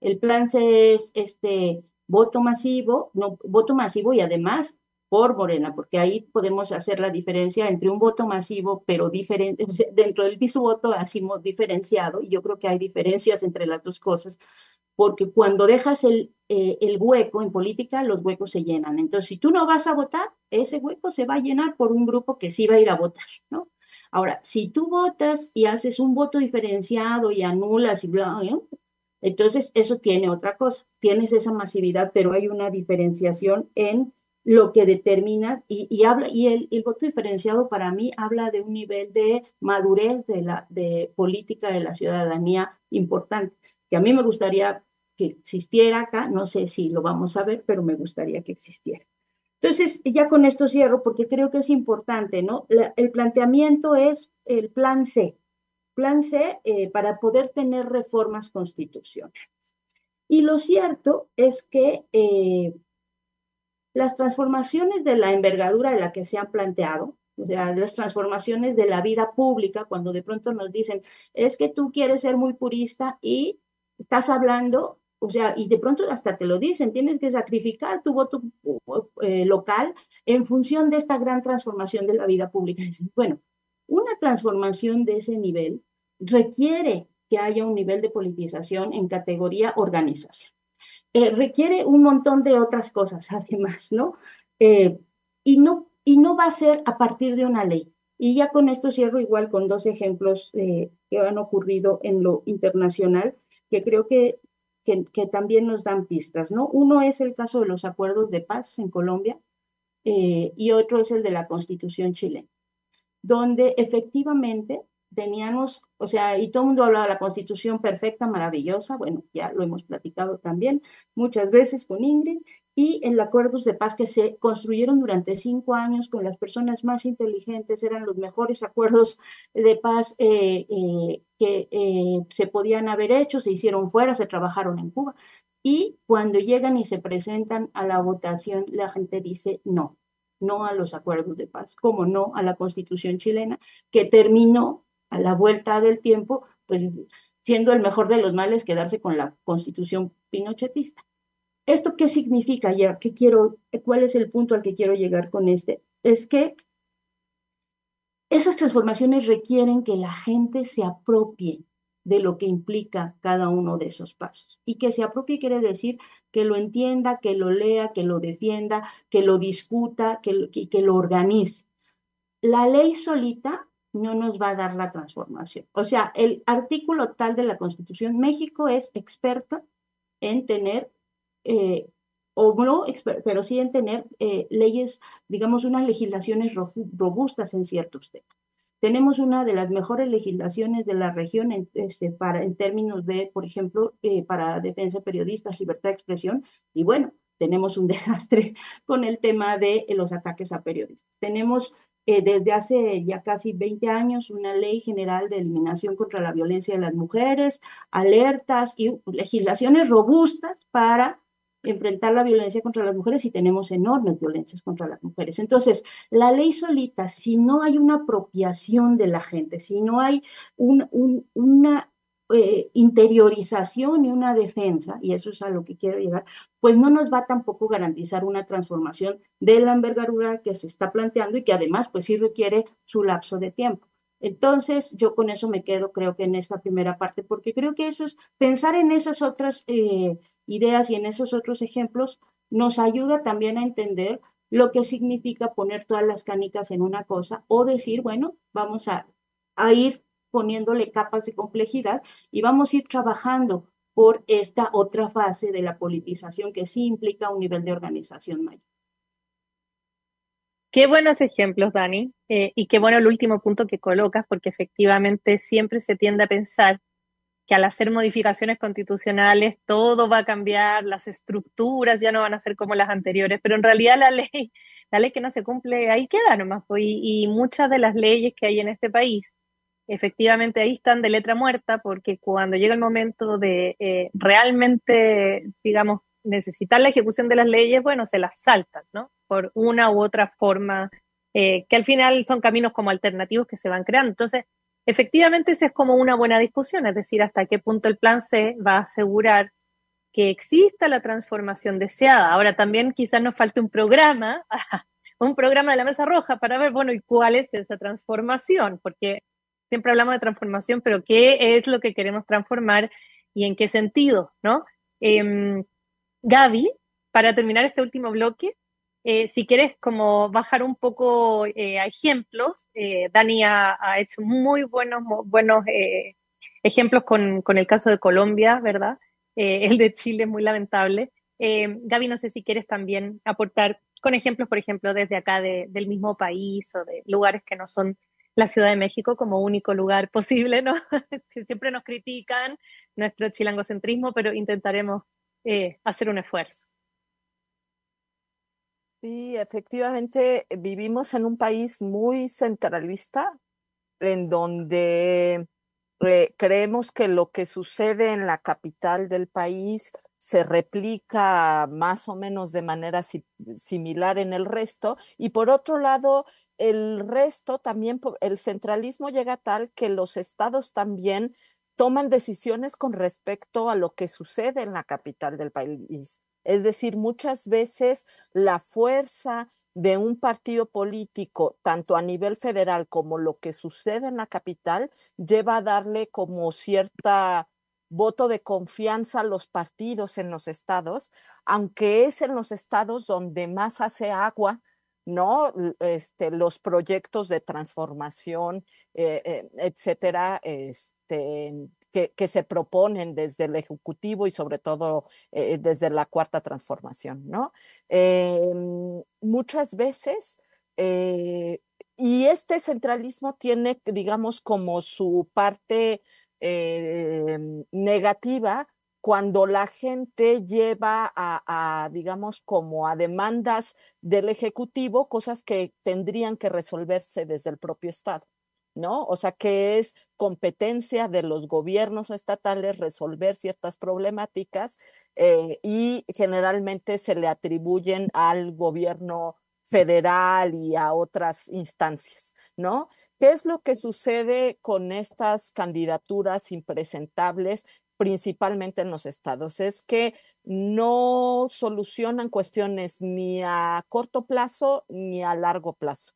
Speaker 5: El plan C es este voto masivo, no, voto masivo y además por Morena, porque ahí podemos hacer la diferencia entre un voto masivo, pero diferente, dentro del piso voto así diferenciado, y yo creo que hay diferencias entre las dos cosas, porque cuando dejas el, eh, el, hueco en política, los huecos se llenan. Entonces, si tú no vas a votar, ese hueco se va a llenar por un grupo que sí va a ir a votar, ¿no? Ahora, si tú votas y haces un voto diferenciado y anulas y bla, ¿eh? entonces eso tiene otra cosa, tienes esa masividad, pero hay una diferenciación en lo que determina y, habla y el, el, voto diferenciado para mí habla de un nivel de madurez de la de política de la ciudadanía importante que a mí me gustaría que existiera acá no sé si lo vamos a ver pero me gustaría que existiera entonces, ya con esto cierro porque creo que es importante, ¿no? el planteamiento es el plan C, plan C eh, para poder tener reformas constitucionales. Y lo cierto es que eh, las transformaciones de la envergadura de la que se han planteado, o sea, las transformaciones de la vida pública, cuando de pronto nos dicen, es que tú quieres ser muy purista y estás hablando o sea, y de pronto hasta te lo dicen, tienes que sacrificar tu voto eh, local en función de esta gran transformación de la vida pública. Bueno, una transformación de ese nivel requiere que haya un nivel de politización en categoría organización. Eh, requiere un montón de otras cosas, además, ¿no? Eh, y ¿no? Y no va a ser a partir de una ley. Y ya con esto cierro igual con dos ejemplos que han ocurrido en lo internacional, que creo que que, también nos dan pistas, ¿no? Uno es el caso de los acuerdos de paz en Colombia eh, y otro es el de la constitución chilena, donde efectivamente teníamos, o sea, y todo el mundo hablaba de la constitución perfecta, maravillosa, bueno, ya lo hemos platicado también muchas veces con Ingrid, y en los acuerdos de paz que se construyeron durante cinco años con las personas más inteligentes, eran los mejores acuerdos de paz eh, eh, que eh, se podían haber hecho, se hicieron fuera, se trabajaron en Cuba. Y cuando llegan y se presentan a la votación, la gente dice no, no a los acuerdos de paz, como no a la constitución chilena, que terminó a la vuelta del tiempo, pues siendo el mejor de los males quedarse con la constitución pinochetista. ¿Esto qué significa? Ya, ¿qué quiero, ¿Cuál es el punto al que quiero llegar con este? Es que esas transformaciones requieren que la gente se apropie de lo que implica cada uno de esos pasos. Y que se apropie quiere decir que lo entienda, que lo lea, que lo defienda, que lo discuta, que, que, lo organice. La ley solita no nos va a dar la transformación. O sea, el artículo tal de la Constitución, México es experto en tener eh, o no, pero sí en tener eh, leyes, digamos, unas legislaciones robustas en ciertos temas. Tenemos una de las mejores legislaciones de la región en, este, para, en términos de, por ejemplo, eh, para defensa de periodistas, libertad de expresión, y bueno, tenemos un desastre con el tema de eh, los ataques a periodistas. Tenemos desde hace ya casi 20 años una ley general de eliminación contra la violencia de las mujeres, alertas y legislaciones robustas para enfrentar la violencia contra las mujeres y tenemos enormes violencias contra las mujeres. Entonces, la ley solita, si no hay una apropiación de la gente, si no hay una eh, interiorización y una defensa, y eso es a lo que quiero llegar, pues no nos va tampoco a garantizar una transformación de la envergadura que se está planteando y que además pues sí requiere su lapso de tiempo. Entonces, yo con eso me quedo, creo que en esta primera parte, porque creo que eso es pensar en esas otras eh, ideas y en esos otros ejemplos nos ayuda también a entender lo que significa poner todas las canicas en una cosa o decir, bueno, vamos a, ir poniéndole capas de complejidad y vamos a ir trabajando por esta otra fase de la politización que sí implica un nivel de organización mayor.
Speaker 1: Qué buenos ejemplos, Dani. Eh, y qué bueno el último punto que colocas, porque efectivamente siempre se tiende a pensar que al hacer modificaciones constitucionales todo va a cambiar, las estructuras ya no van a ser como las anteriores, pero en realidad la ley, la ley que no se cumple, ahí queda nomás. Pues, y, y muchas de las leyes que hay en este país, efectivamente ahí están de letra muerta, porque cuando llega el momento de eh, realmente, digamos, necesitar la ejecución de las leyes, bueno, se las saltan, ¿no? Por una u otra forma, eh, que al final son caminos como alternativos que se van creando. Entonces, Efectivamente, esa es como una buena discusión, es decir, hasta qué punto el plan C va a asegurar que exista la transformación deseada. Ahora también quizás nos falte un programa, un programa de la Mesa Roja para ver, bueno, ¿y cuál es esa transformación? Porque siempre hablamos de transformación, pero ¿qué es lo que queremos transformar y en qué sentido, no? Em, Gaby, para terminar este último bloque, eh, si quieres como bajar un poco eh, a ejemplos, eh, Dani ha, hecho muy buenos, buenos ejemplos con, el caso de Colombia, ¿verdad? el de Chile es muy lamentable. Gaby, no sé si quieres también aportar con ejemplos, por ejemplo, desde acá del mismo país o de lugares que no son la Ciudad de México como único lugar posible, ¿no? que siempre nos critican nuestro chilangocentrismo, pero intentaremos hacer un esfuerzo.
Speaker 4: Sí, efectivamente vivimos en un país muy centralista, en donde eh, creemos que lo que sucede en la capital del país se replica más o menos de manera similar en el resto. Y por otro lado, el resto también, el centralismo llega tal que los estados también toman decisiones con respecto a lo que sucede en la capital del país. Es decir, muchas veces la fuerza de un partido político, tanto a nivel federal como lo que sucede en la capital, lleva a darle como cierta voto de confianza a los partidos en los estados, aunque es en los estados donde más hace agua, ¿no? Este, los proyectos de transformación, eh, eh, etcétera, este, que, se proponen desde el Ejecutivo y sobre todo eh, desde la Cuarta Transformación, ¿no? Em, muchas veces, eh, y este centralismo tiene, digamos, como su parte em, negativa cuando la gente lleva a, digamos, como a demandas del Ejecutivo, cosas que tendrían que resolverse desde el propio Estado. ¿no? O sea, que es competencia de los gobiernos estatales resolver ciertas problemáticas eh, y generalmente se le atribuyen al gobierno federal y a otras instancias, ¿no? ¿Qué es lo que sucede con estas candidaturas impresentables, principalmente en los estados? Es que no solucionan cuestiones ni a corto plazo ni a largo plazo.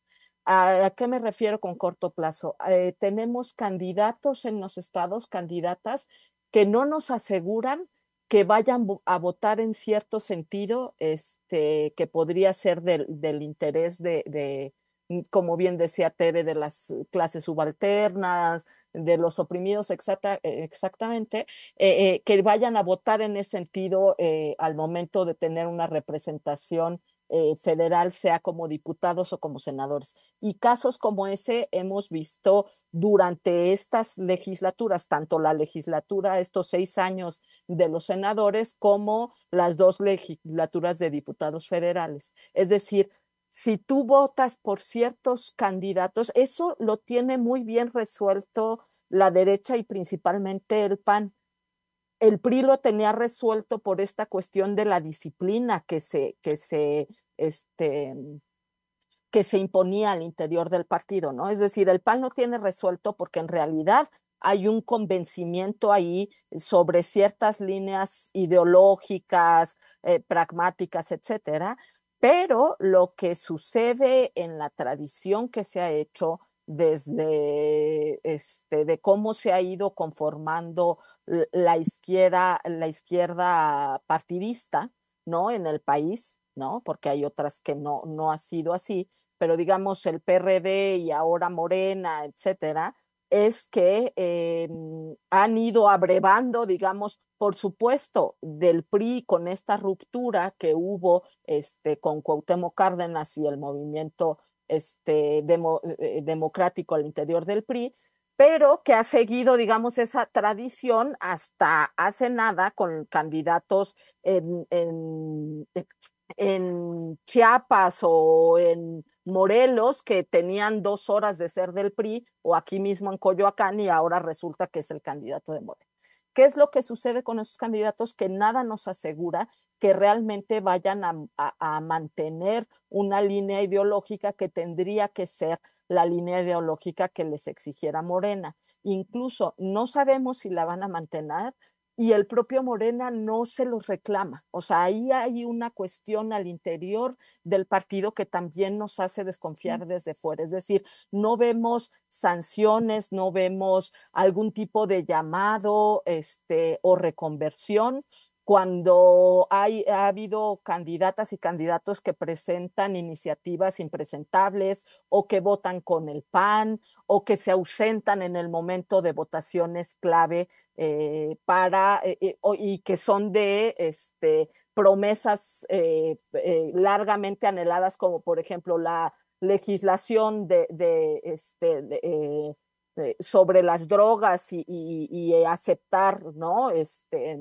Speaker 4: ¿A qué me refiero con corto plazo? Eh, tenemos candidatos en los estados, candidatas, que no nos aseguran que vayan a votar en cierto sentido, este, que podría ser del, interés de, mm, como bien decía Tere, de las clases subalternas, de los oprimidos, eh, exactamente, eh, que vayan a votar en ese sentido al momento de tener una representación eh, federal, sea como diputados o como senadores. Y casos como ese hemos visto durante estas legislaturas, tanto la legislatura, estos seis años de los senadores, como las dos legislaturas de diputados federales. Es decir, si tú votas por ciertos candidatos, eso lo tiene muy bien resuelto la derecha y principalmente el PAN el PRI lo tenía resuelto por esta cuestión de la disciplina que se, que se, este, que se imponía al interior del partido, ¿no? Es decir, el PAN no tiene resuelto porque en realidad hay un convencimiento ahí sobre ciertas líneas ideológicas, eh, pragmáticas, etcétera, pero lo que sucede en la tradición que se ha hecho desde este, de cómo se ha ido conformando la izquierda, la izquierda partidista, ¿no? En el país, ¿no? Porque hay otras que no, no ha sido así, pero digamos el PRD y ahora Morena, etcétera, es que em, han ido abrevando, digamos, por supuesto, del PRI con esta ruptura que hubo este, con Cuauhtémoc Cárdenas y el movimiento este, eh, democrático al interior del PRI, pero que ha seguido, digamos, esa tradición hasta hace nada con candidatos en, eh, Chiapas o en Morelos que tenían dos horas de ser del PRI o aquí mismo en Coyoacán y ahora resulta que es el candidato de Morelos. ¿Qué es lo que sucede con esos candidatos que nada nos asegura que realmente vayan a, mantener una línea ideológica que tendría que ser la línea ideológica que les exigiera Morena. Incluso no sabemos si la van a mantener y el propio Morena no se los reclama. O sea, ahí hay una cuestión al interior del partido que también nos hace desconfiar desde fuera. Es decir, no vemos sanciones, no vemos algún tipo de llamado este, o reconversión cuando hay, ha habido candidatas y candidatos que presentan iniciativas impresentables o que votan con el PAN o que se ausentan en el momento de votaciones clave eh, para eh, eh, y que son de este, promesas largamente anheladas como por ejemplo la legislación de, este, sobre las drogas y, aceptar no este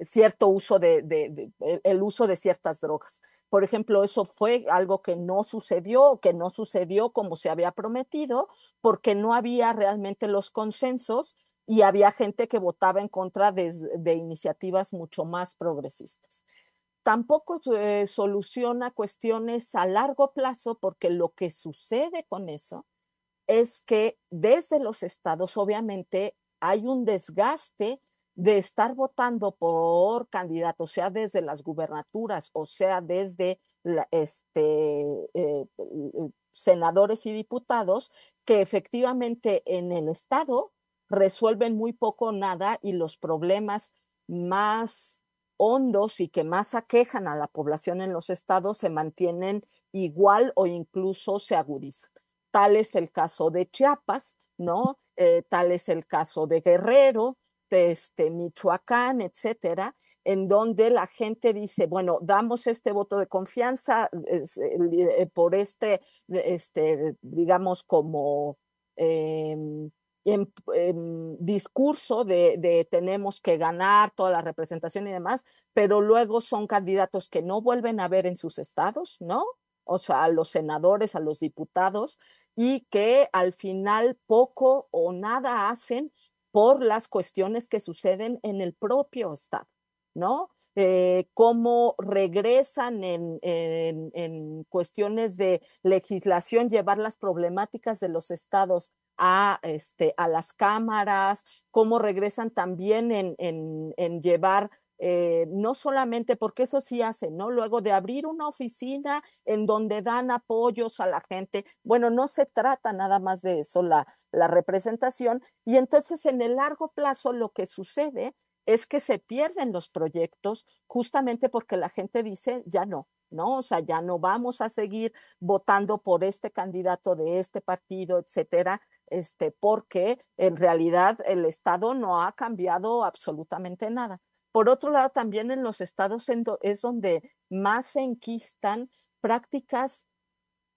Speaker 4: cierto uso de, el uso de ciertas drogas. Por ejemplo, eso fue algo que no sucedió, que no sucedió como se había prometido, porque no había realmente los consensos y había gente que votaba en contra de, iniciativas mucho más progresistas. Tampoco eh, soluciona cuestiones a largo plazo, porque lo que sucede con eso es que desde los estados, obviamente, hay un desgaste de estar votando por candidatos, sea desde las gubernaturas o sea desde este, eh, eh, senadores y diputados, que efectivamente en el Estado resuelven muy poco nada y los problemas más hondos y que más aquejan a la población en los estados se mantienen igual o incluso se agudizan. Tal es el caso de Chiapas, ¿no? Eh, tal es el caso de Guerrero, este, Michoacán, etcétera, en donde la gente dice, bueno, damos este voto de confianza eh, eh, por este, este, digamos, como em, em, em, discurso de, de, tenemos que ganar toda la representación y demás, pero luego son candidatos que no vuelven a ver en sus estados, ¿no? O sea, a los senadores, a los diputados, y que al final poco o nada hacen por las cuestiones que suceden en el propio Estado, ¿no? Eh, cómo regresan en, en, cuestiones de legislación, llevar las problemáticas de los estados a, este, a las cámaras, cómo regresan también en, en llevar eh, no solamente porque eso sí hace, ¿no? Luego de abrir una oficina en donde dan apoyos a la gente, bueno, no se trata nada más de eso, la, la representación, y entonces en el largo plazo lo que sucede es que se pierden los proyectos justamente porque la gente dice, ya no, ¿no? O sea, ya no vamos a seguir votando por este candidato de este partido, etcétera, este, porque en realidad el Estado no ha cambiado absolutamente nada. Por otro lado, también en los estados es donde más se enquistan prácticas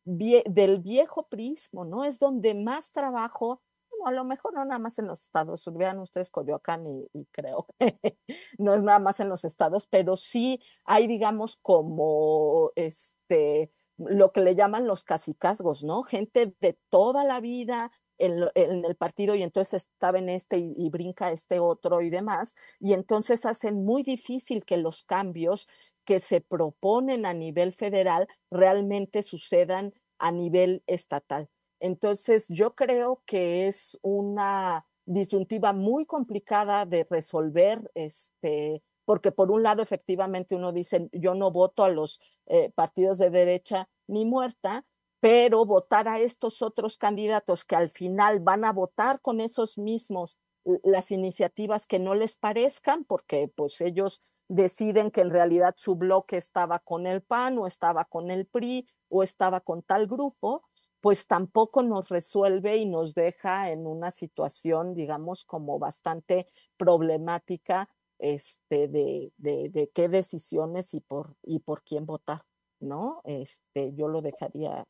Speaker 4: del viejo prismo, ¿no? Es donde más trabajo, a lo mejor no nada más en los estados, vean ustedes Coyoacán y, creo, no es nada más en los estados, pero sí hay, digamos, como este, lo que le llaman los casicazgos, ¿no? Gente de toda la vida, en, el partido y entonces estaba en este y, brinca este otro y demás. Y entonces hacen muy difícil que los cambios que se proponen a nivel federal realmente sucedan a nivel estatal. Entonces, yo creo que es una disyuntiva muy complicada de resolver, este, porque por un lado, efectivamente, uno dice, yo no voto a los eh, partidos de derecha ni muerta, pero votar a estos otros candidatos que al final van a votar con esos mismos las iniciativas que no les parezcan, porque pues ellos deciden que en realidad su bloque estaba con el PAN o estaba con el PRI o estaba con tal grupo, pues tampoco nos resuelve y nos deja en una situación, digamos, como bastante problemática este, de, qué decisiones y por, y por quién votar, ¿no? Este, yo lo dejaría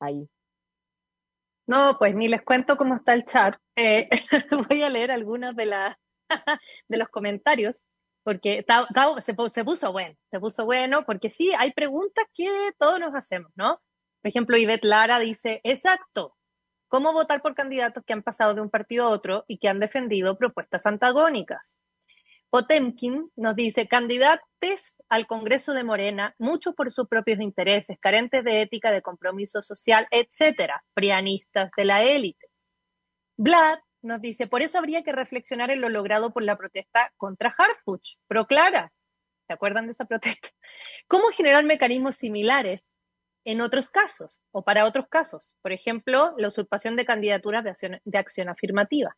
Speaker 4: ahí?
Speaker 1: No, pues ni les cuento cómo está el chat. Eh, voy a leer algunos de, de los comentarios porque se, puso bueno, se puso bueno, porque sí, hay preguntas que todos nos hacemos, ¿no? Por ejemplo, Ivette Lara dice, exacto, ¿cómo votar por candidatos que han pasado de un partido a otro y que han defendido propuestas antagónicas? Potemkin nos dice, candidates al Congreso de Morena, muchos por sus propios intereses, carentes de ética, de compromiso social, etcétera, prianistas de la élite. Vlad nos dice, por eso habría que reflexionar en lo logrado por la protesta contra Harfuch, Proclara. ¿Se acuerdan de esa protesta? ¿Cómo generar mecanismos similares en otros casos o para otros casos? Por ejemplo, la usurpación de candidaturas de acción afirmativa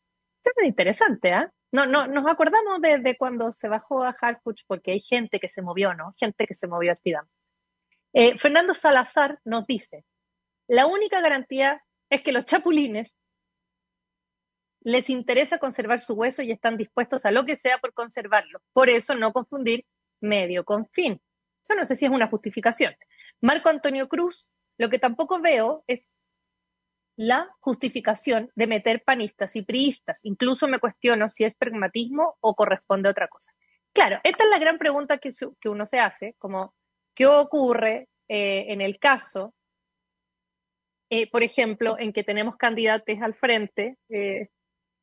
Speaker 1: es interesante, ¿ah? No, no, nos acordamos de, cuando se bajó a Harfuch porque hay gente que se movió, ¿no? Gente que se movió a eh, Fernando Salazar nos dice, la única garantía es que los chapulines les interesa conservar su hueso y están dispuestos a lo que sea por conservarlo. Por eso no confundir medio con fin. Yo no sé si es una justificación. Marco Antonio Cruz, lo que tampoco veo es la justificación de meter panistas y priistas. Incluso me cuestiono si es pragmatismo o corresponde a otra cosa. Claro, esta es la gran pregunta que, uno se hace, como qué ocurre eh, en el caso, eh, por ejemplo, en que tenemos candidatos al frente eh,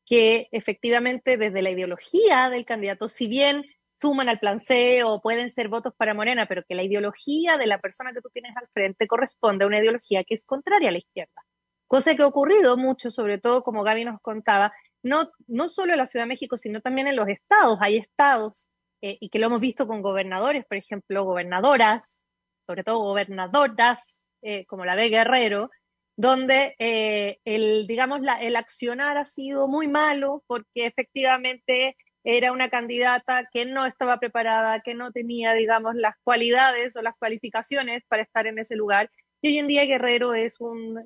Speaker 1: que efectivamente desde la ideología del candidato, si bien suman al plan C o pueden ser votos para Morena, pero que la ideología de la persona que tú tienes al frente corresponde a una ideología que es contraria a la izquierda cosa que ha ocurrido mucho, sobre todo como Gaby nos contaba, no, no solo en la Ciudad de México, sino también en los estados. Hay estados, eh, y que lo hemos visto con gobernadores, por ejemplo, gobernadoras, sobre todo gobernadoras, eh, como la de Guerrero, donde eh, el, digamos, el accionar ha sido muy malo porque efectivamente era una candidata que no estaba preparada, que no tenía, digamos, las cualidades o las cualificaciones para estar en ese lugar. Y hoy en día Guerrero es un,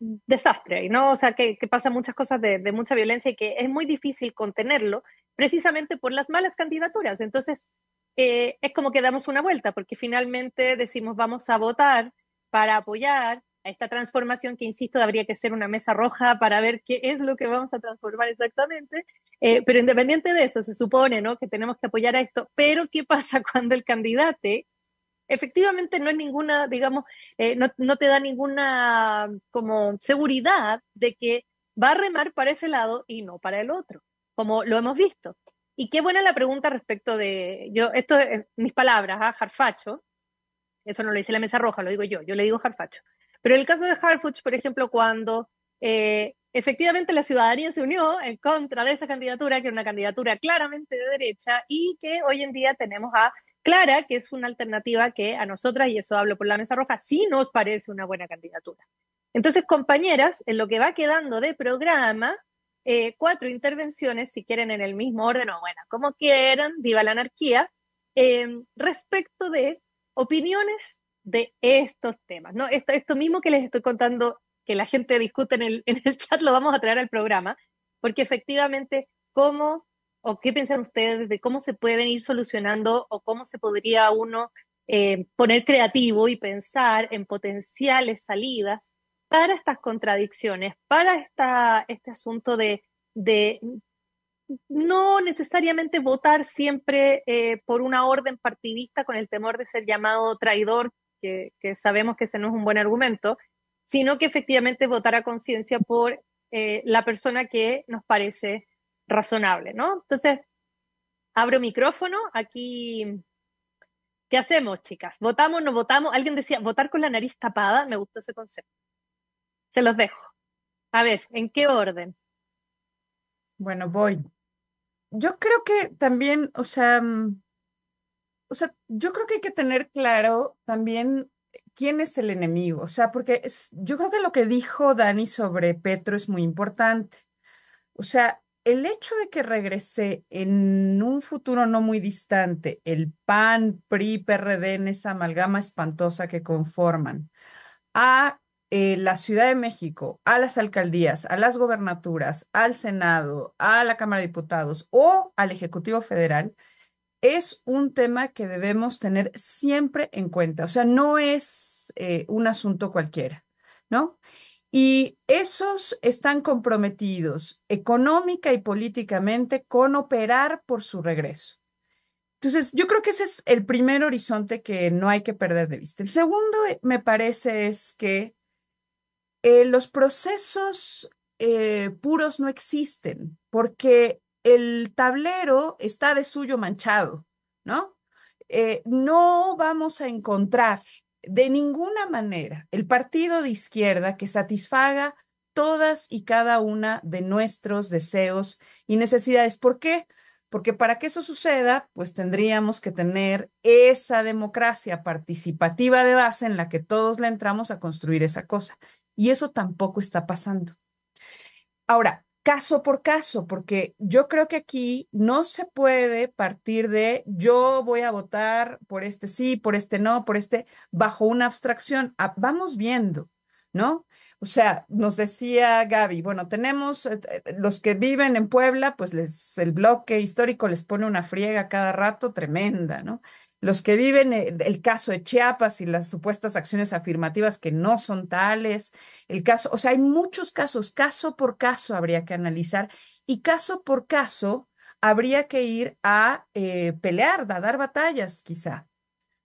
Speaker 1: desastre, ¿no? O sea, que, pasa pasan muchas cosas de, mucha violencia y que es muy difícil contenerlo precisamente por las malas candidaturas. Entonces, eh, es como que damos una vuelta, porque finalmente decimos vamos a votar para apoyar a esta transformación que, insisto, habría que ser una mesa roja para ver qué es lo que vamos a transformar exactamente. Eh, pero independiente de eso, se supone ¿no? que tenemos que apoyar a esto. Pero, ¿qué pasa cuando el candidato efectivamente no es ninguna, digamos, eh, no, te da ninguna como seguridad de que va a remar para ese lado y no para el otro, como lo hemos visto. Y qué buena la pregunta respecto de, yo, esto es eh, mis palabras, a ¿ah? Harfacho, eso no lo dice la mesa roja, lo digo yo, yo le digo Harfacho. Pero en el caso de Harfuch, por ejemplo, cuando eh, efectivamente la ciudadanía se unió en contra de esa candidatura, que era una candidatura claramente de derecha, y que hoy en día tenemos a clara que es una alternativa que a nosotras, y eso hablo por la mesa roja, sí nos parece una buena candidatura. Entonces, compañeras, en lo que va quedando de programa, eh, cuatro intervenciones, si quieren en el mismo orden o bueno, como quieran, viva la anarquía, em, respecto de opiniones de estos temas. ¿no? Esto, mismo que les estoy contando, que la gente discute en el, en el chat, lo vamos a traer al programa, porque efectivamente, ¿cómo ¿O qué piensan ustedes de cómo se pueden ir solucionando o cómo se podría uno eh, poner creativo y pensar en potenciales salidas para estas contradicciones, para esta, este asunto de, no necesariamente votar siempre eh, por una orden partidista con el temor de ser llamado traidor, que, sabemos que ese no es un buen argumento, sino que efectivamente votar a conciencia por eh, la persona que nos parece razonable, ¿no? Entonces, abro micrófono, aquí, ¿qué hacemos, chicas? ¿Votamos, no votamos? Alguien decía, votar con la nariz tapada, me gustó ese concepto. Se los dejo. A ver, ¿en qué orden?
Speaker 2: Bueno, voy. Yo creo que también, o sea, mm, o sea, yo creo que hay que tener claro también quién es el enemigo, o sea, porque yo creo que lo que dijo Dani sobre Petro es muy importante. O sea, el hecho de que regrese en un futuro no muy distante el PAN, PRI, PRD en esa amalgama espantosa que conforman a eh, la Ciudad de México, a las alcaldías, a las gobernaturas, al Senado, a la Cámara de Diputados o al Ejecutivo Federal, es un tema que debemos tener siempre en cuenta. O sea, no es eh, un asunto cualquiera, ¿no? Y esos están comprometidos económica y políticamente con operar por su regreso. Entonces, yo creo que ese es el primer horizonte que no hay que perder de vista. El segundo, eh, me parece, es que eh, los procesos eh, puros no existen porque el tablero está de suyo manchado, ¿no? no vamos a encontrar de ninguna manera el partido de izquierda que satisfaga todas y cada una de nuestros deseos y necesidades. ¿Por qué? Porque para que eso suceda, pues tendríamos que tener esa democracia participativa de base en la que todos le entramos a construir esa cosa. Y eso tampoco está pasando. Ahora, caso por caso, porque yo creo que aquí no se puede partir de yo voy a votar por este sí, por este no, por este, bajo una abstracción. Ah, vamos viendo, ¿no? O sea, nos decía Gaby, bueno, tenemos eh, eh, eh, los que viven en Puebla, pues les, el bloque histórico les pone una friega cada rato tremenda, ¿no? los que viven eh, el caso de Chiapas y las supuestas acciones afirmativas que no son tales, el caso, o sea, hay muchos casos, caso por caso habría que analizar y caso por caso habría que ir a eh, pelear, a dar batallas quizá.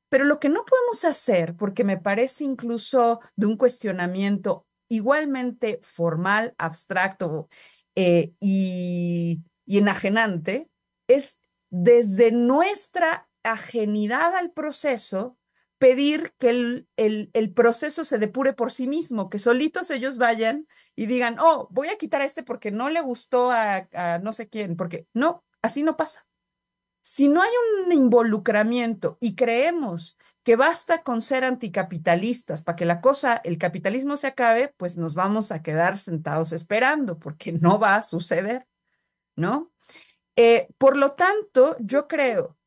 Speaker 2: Pero lo que no podemos hacer, porque me parece incluso de un cuestionamiento igualmente formal, abstracto eh, y, y enajenante, es desde nuestra ajenidad al proceso pedir que el, proceso se depure por sí mismo, que solitos ellos vayan y digan, oh, voy a quitar a este porque no le gustó a, no sé quién, porque no, así no pasa. Si no hay un involucramiento y creemos que basta con ser anticapitalistas para que la cosa, el capitalismo se acabe, pues nos vamos a quedar sentados esperando porque no va a suceder, ¿no? Eh, por lo tanto, yo creo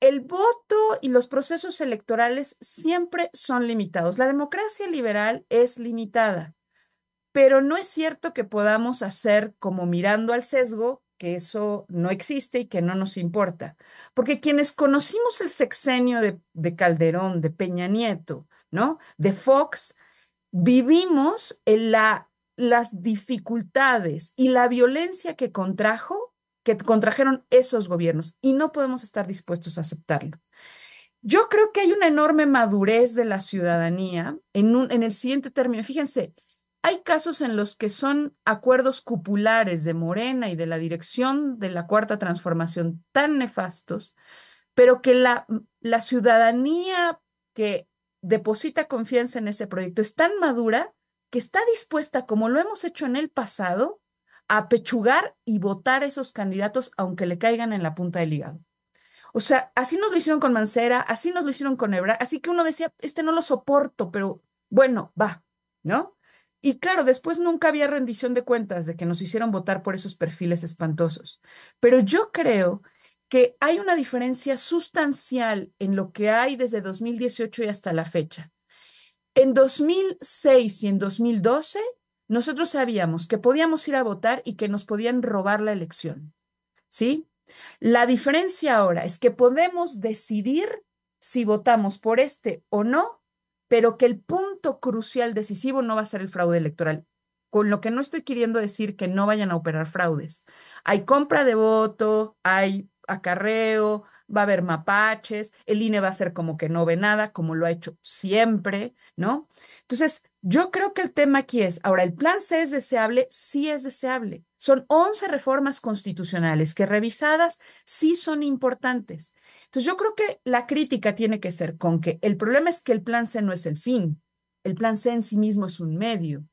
Speaker 2: el voto y los procesos electorales siempre son limitados. La democracia liberal es limitada, pero no es cierto que podamos hacer como mirando al sesgo que eso no existe y que no nos importa, porque quienes conocimos el sexenio de, Calderón, de Peña Nieto, ¿no? De Fox, vivimos en la, las dificultades y la violencia que contrajo que contrajeron esos gobiernos y no podemos estar dispuestos a aceptarlo. Yo creo que hay una enorme madurez de la ciudadanía en, el siguiente término. Fíjense, hay casos en los que son acuerdos cupulares de Morena y de la dirección de la Cuarta Transformación tan nefastos, pero que la, la ciudadanía que deposita confianza en ese proyecto es tan madura que está dispuesta, como lo hemos hecho en el pasado, apechugar y votar a esos candidatos aunque le caigan en la punta del hígado. O sea, así nos lo hicieron con Mancera, así nos lo hicieron con Ebra, así que uno decía, este no lo soporto, pero bueno, va, ¿no? Y claro, después nunca había rendición de cuentas de que nos hicieron votar por esos perfiles espantosos. Pero yo creo que hay una diferencia sustancial en lo que hay desde 2018 y hasta la fecha. En 2006 y en 2012 nosotros sabíamos que podíamos ir a votar y que nos podían robar la elección. ¿Sí? La diferencia ahora es que podemos decidir si votamos por este o no, pero que el punto crucial decisivo no va a ser el fraude electoral. Con lo que no estoy queriendo decir que no vayan a operar fraudes. Hay compra de voto, hay acarreo, va a haber mapaches, el INE va a ser como que no ve nada, como lo ha hecho siempre, ¿no? Entonces, yo creo que el tema aquí es, ahora, ¿el plan C es deseable? Sí es deseable. Son 11 reformas constitucionales que revisadas sí son importantes. Entonces, yo creo que la crítica tiene que ser con que el problema es que el plan C no es el fin, el plan C en sí mismo es un medio.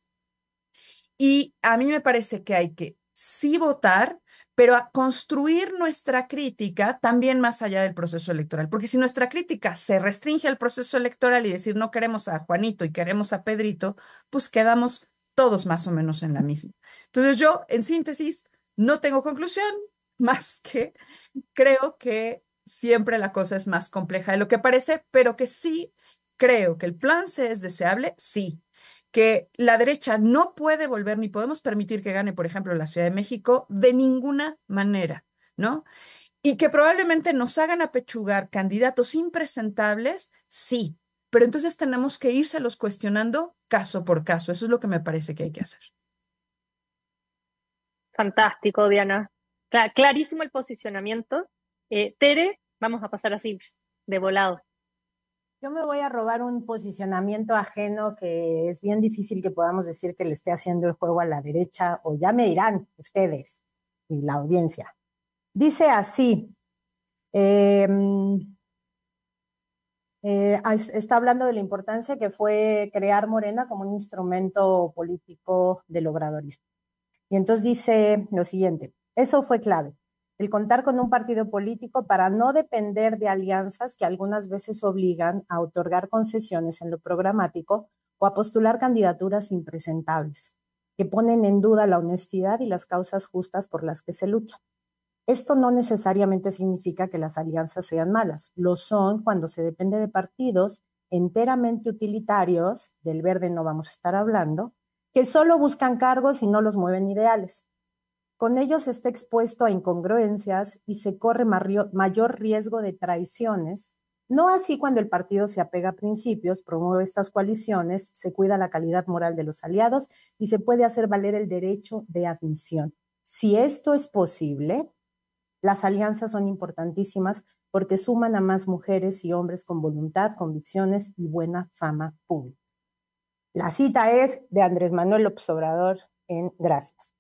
Speaker 2: Y a mí me parece que hay que sí votar pero a construir nuestra crítica también más allá del proceso electoral, porque si nuestra crítica se restringe al proceso electoral y decir no queremos a Juanito y queremos a Pedrito, pues quedamos todos más o menos en la misma. Entonces yo, en síntesis, no tengo conclusión más que creo que siempre la cosa es más compleja de lo que parece, pero que sí creo que el plan C es deseable, sí, que la derecha no puede volver ni podemos permitir que gane, por ejemplo, la Ciudad de México de ninguna manera, ¿no? Y que probablemente nos hagan apechugar candidatos impresentables, sí, pero entonces tenemos que irselos cuestionando caso por caso. Eso es lo que me parece que hay que hacer.
Speaker 1: Fantástico, Diana. clarísimo el posicionamiento. Eh, Tere, vamos a pasar así de volado
Speaker 3: yo me voy a robar un posicionamiento ajeno que es bien difícil que podamos decir que le esté haciendo el juego a la derecha, o ya me dirán ustedes y la audiencia. Dice así, em, eh, ah, está hablando de la importancia que fue crear Morena como un instrumento político del obradorismo. Y entonces dice lo siguiente, eso fue clave el contar con un partido político para no depender de alianzas que algunas veces obligan a otorgar concesiones en lo programático o a postular candidaturas impresentables, que ponen en duda la honestidad y las causas justas por las que se lucha. Esto no necesariamente significa que las alianzas sean malas, lo son cuando se depende de partidos enteramente utilitarios, del verde no vamos a estar hablando, que solo buscan cargos y no los mueven ideales. Con ellos se está expuesto a incongruencias y se corre mayor riesgo de traiciones. No así cuando el partido se apega a principios, promueve estas coaliciones, se cuida la calidad moral de los aliados y se puede hacer valer el derecho de admisión. Si esto es posible, las alianzas son importantísimas porque suman a más mujeres y hombres con voluntad, convicciones y buena fama pública. La cita es de Andrés Manuel López en Gracias.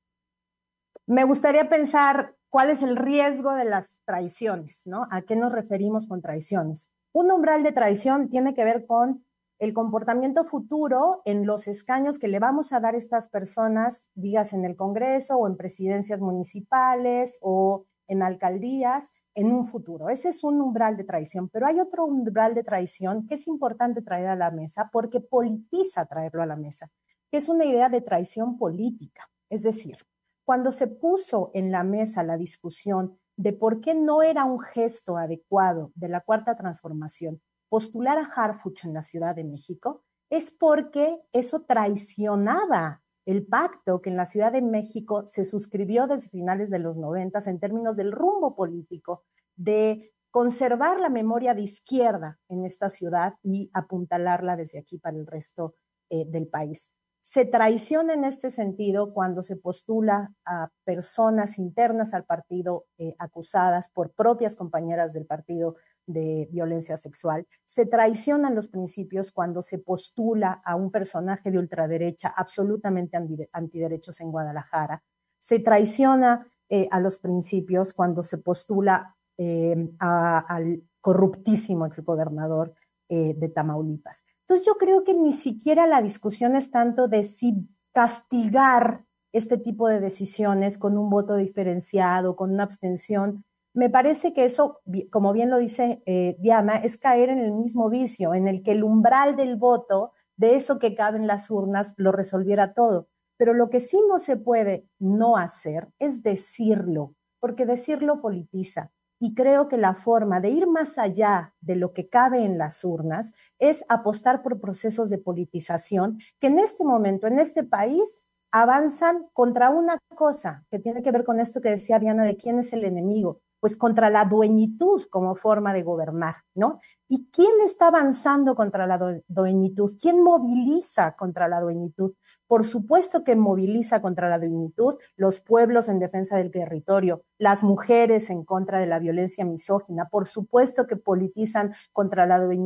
Speaker 3: Me gustaría pensar cuál es el riesgo de las traiciones, ¿no? ¿A qué nos referimos con traiciones? Un umbral de traición tiene que ver con el comportamiento futuro en los escaños que le vamos a dar a estas personas, digas en el Congreso o en presidencias municipales o en alcaldías, en un futuro. Ese es un umbral de traición, pero hay otro umbral de traición que es importante traer a la mesa porque politiza traerlo a la mesa, que es una idea de traición política. Es decir, cuando se puso en la mesa la discusión de por qué no era un gesto adecuado de la cuarta transformación postular a Harfuch en la Ciudad de México, es porque eso traicionaba el pacto que en la Ciudad de México se suscribió desde finales de los noventas en términos del rumbo político, de conservar la memoria de izquierda en esta ciudad y apuntalarla desde aquí para el resto eh, del país se traiciona en este sentido cuando se postula a personas internas al partido eh, acusadas por propias compañeras del partido de violencia sexual. Se traicionan los principios cuando se postula a un personaje de ultraderecha absolutamente antiderechos en Guadalajara. Se traiciona eh, a los principios cuando se postula eh, al corruptísimo exgobernador de Tamaulipas entonces yo creo que ni siquiera la discusión es tanto de si castigar este tipo de decisiones con un voto diferenciado, con una abstención. Me parece que eso, como bien lo dice eh, Diana, es caer en el mismo vicio, en el que el umbral del voto, de eso que cabe en las urnas, lo resolviera todo. Pero lo que sí no se puede no hacer es decirlo, porque decirlo politiza y creo que la forma de ir más allá de lo que cabe en las urnas es apostar por procesos de politización que en este momento, en este país, avanzan contra una cosa que tiene que ver con esto que decía Diana de quién es el enemigo, pues contra la dueñitud como forma de gobernar, ¿no? ¿Y quién está avanzando contra la dueñitud? ¿Quién moviliza contra la dueñitud? por supuesto que moviliza contra la dignitud los pueblos en defensa del territorio, las mujeres en contra de la violencia misógina, por supuesto que politizan contra la dignidad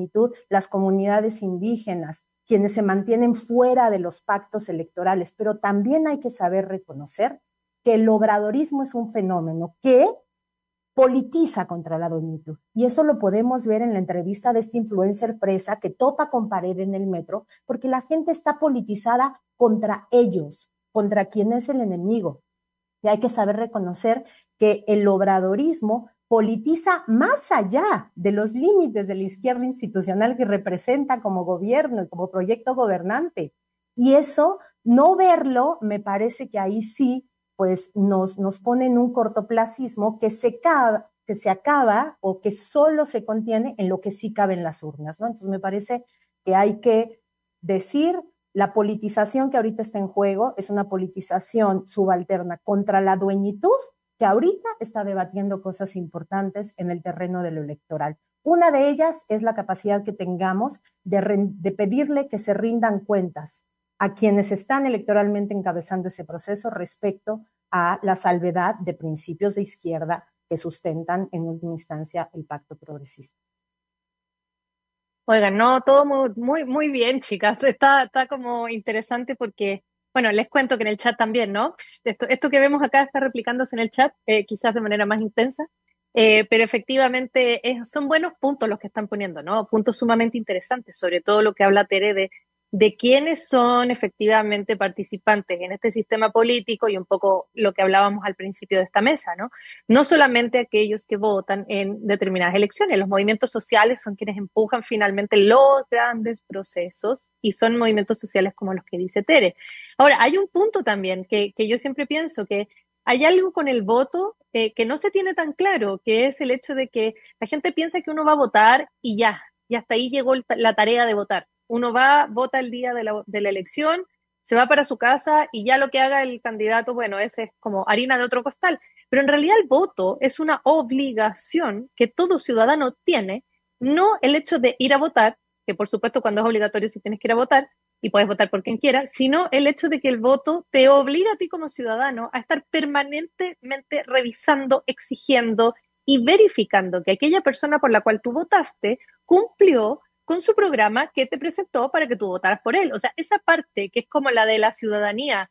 Speaker 3: las comunidades indígenas, quienes se mantienen fuera de los pactos electorales, pero también hay que saber reconocer que el obradorismo es un fenómeno que politiza contra la dignidad Y eso lo podemos ver en la entrevista de este influencer presa que topa con pared en el metro, porque la gente está politizada contra ellos, contra quien es el enemigo. Y hay que saber reconocer que el obradorismo politiza más allá de los límites de la izquierda institucional que representa como gobierno y como proyecto gobernante. Y eso, no verlo, me parece que ahí sí, pues nos, nos pone en un cortoplacismo que se, que se acaba o que solo se contiene en lo que sí cabe en las urnas, ¿no? Entonces me parece que hay que decir, la politización que ahorita está en juego es una politización subalterna contra la dueñitud que ahorita está debatiendo cosas importantes en el terreno de lo electoral. Una de ellas es la capacidad que tengamos de, de pedirle que se rindan cuentas a quienes están electoralmente encabezando ese proceso respecto a la salvedad de principios de izquierda que sustentan en última instancia el pacto progresista.
Speaker 1: Oigan, no, todo muy, muy, bien, chicas. Está, como interesante porque, bueno, les cuento que en el chat también, ¿no? Esto, que vemos acá está replicándose en el chat, eh, quizás de manera más intensa, eh, pero efectivamente son buenos puntos los que están poniendo, ¿no? Puntos sumamente interesantes, sobre todo lo que habla Tere de de quiénes son efectivamente participantes en este sistema político y un poco lo que hablábamos al principio de esta mesa, ¿no? No solamente aquellos que votan en determinadas elecciones, los movimientos sociales son quienes empujan finalmente los grandes procesos y son movimientos sociales como los que dice Tere. Ahora, hay un punto también que, yo siempre pienso que hay algo con el voto eh, que no se tiene tan claro, que es el hecho de que la gente piensa que uno va a votar y ya, y hasta ahí llegó la tarea de votar uno va, vota el día de la, de la elección, se va para su casa y ya lo que haga el candidato, bueno, ese es como harina de otro costal. Pero en realidad el voto es una obligación que todo ciudadano tiene, no el hecho de ir a votar, que por supuesto cuando es obligatorio si tienes que ir a votar y puedes votar por quien quiera, sino el hecho de que el voto te obliga a ti como ciudadano a estar permanentemente revisando, exigiendo y verificando que aquella persona por la cual tú votaste cumplió con su programa que te presentó para que tú votaras por él. O sea, esa parte que es como la de la ciudadanía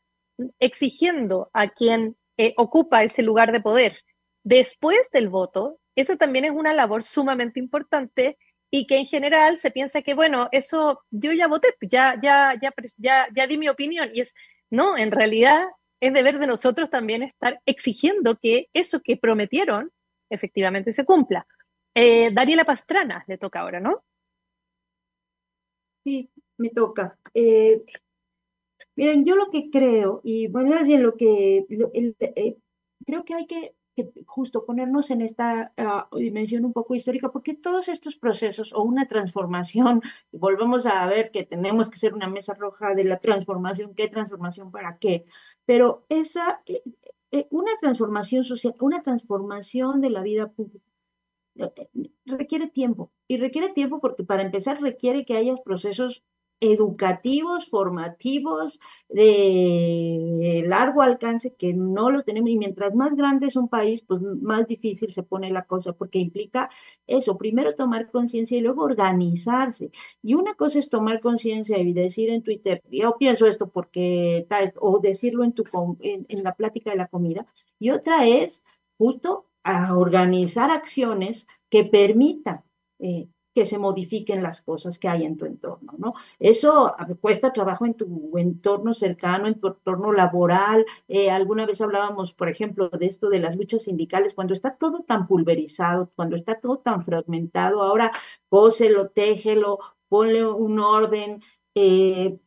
Speaker 1: exigiendo a quien eh, ocupa ese lugar de poder después del voto, eso también es una labor sumamente importante y que en general se piensa que, bueno, eso yo ya voté, ya, ya, ya, ya, ya di mi opinión. Y es, no, en realidad es deber de nosotros también estar exigiendo que eso que prometieron efectivamente se cumpla. Eh, Daniela
Speaker 5: Pastrana le toca ahora, ¿no? Sí, me toca. Eh, miren, yo lo que creo, y bueno, más lo que eh, creo que hay que, justo ponernos en esta ah, dimensión un poco histórica, porque todos estos procesos o una transformación, volvemos a ver que tenemos que ser una mesa roja de la transformación, qué transformación para qué, pero esa, eh, una transformación social, una transformación de la vida pública requiere tiempo. Y requiere tiempo porque para empezar requiere que haya procesos educativos, formativos, de largo alcance que no lo tenemos. Y mientras más grande es un país, pues más difícil se pone la cosa, porque implica eso, primero tomar conciencia y luego organizarse. Y una cosa es tomar conciencia y decir en Twitter, yo pienso esto porque tal, o decirlo en, tu, en la plática de la comida, y otra es justo a organizar acciones que permitan eh, que se modifiquen las cosas que hay en tu entorno, ¿no? Eso cuesta trabajo en tu entorno cercano, en tu entorno laboral. Eh, alguna vez hablábamos, por ejemplo, de esto de las luchas sindicales, cuando está todo tan pulverizado, cuando está todo tan fragmentado, ahora póselo, téjelo, ponle un orden. Eh,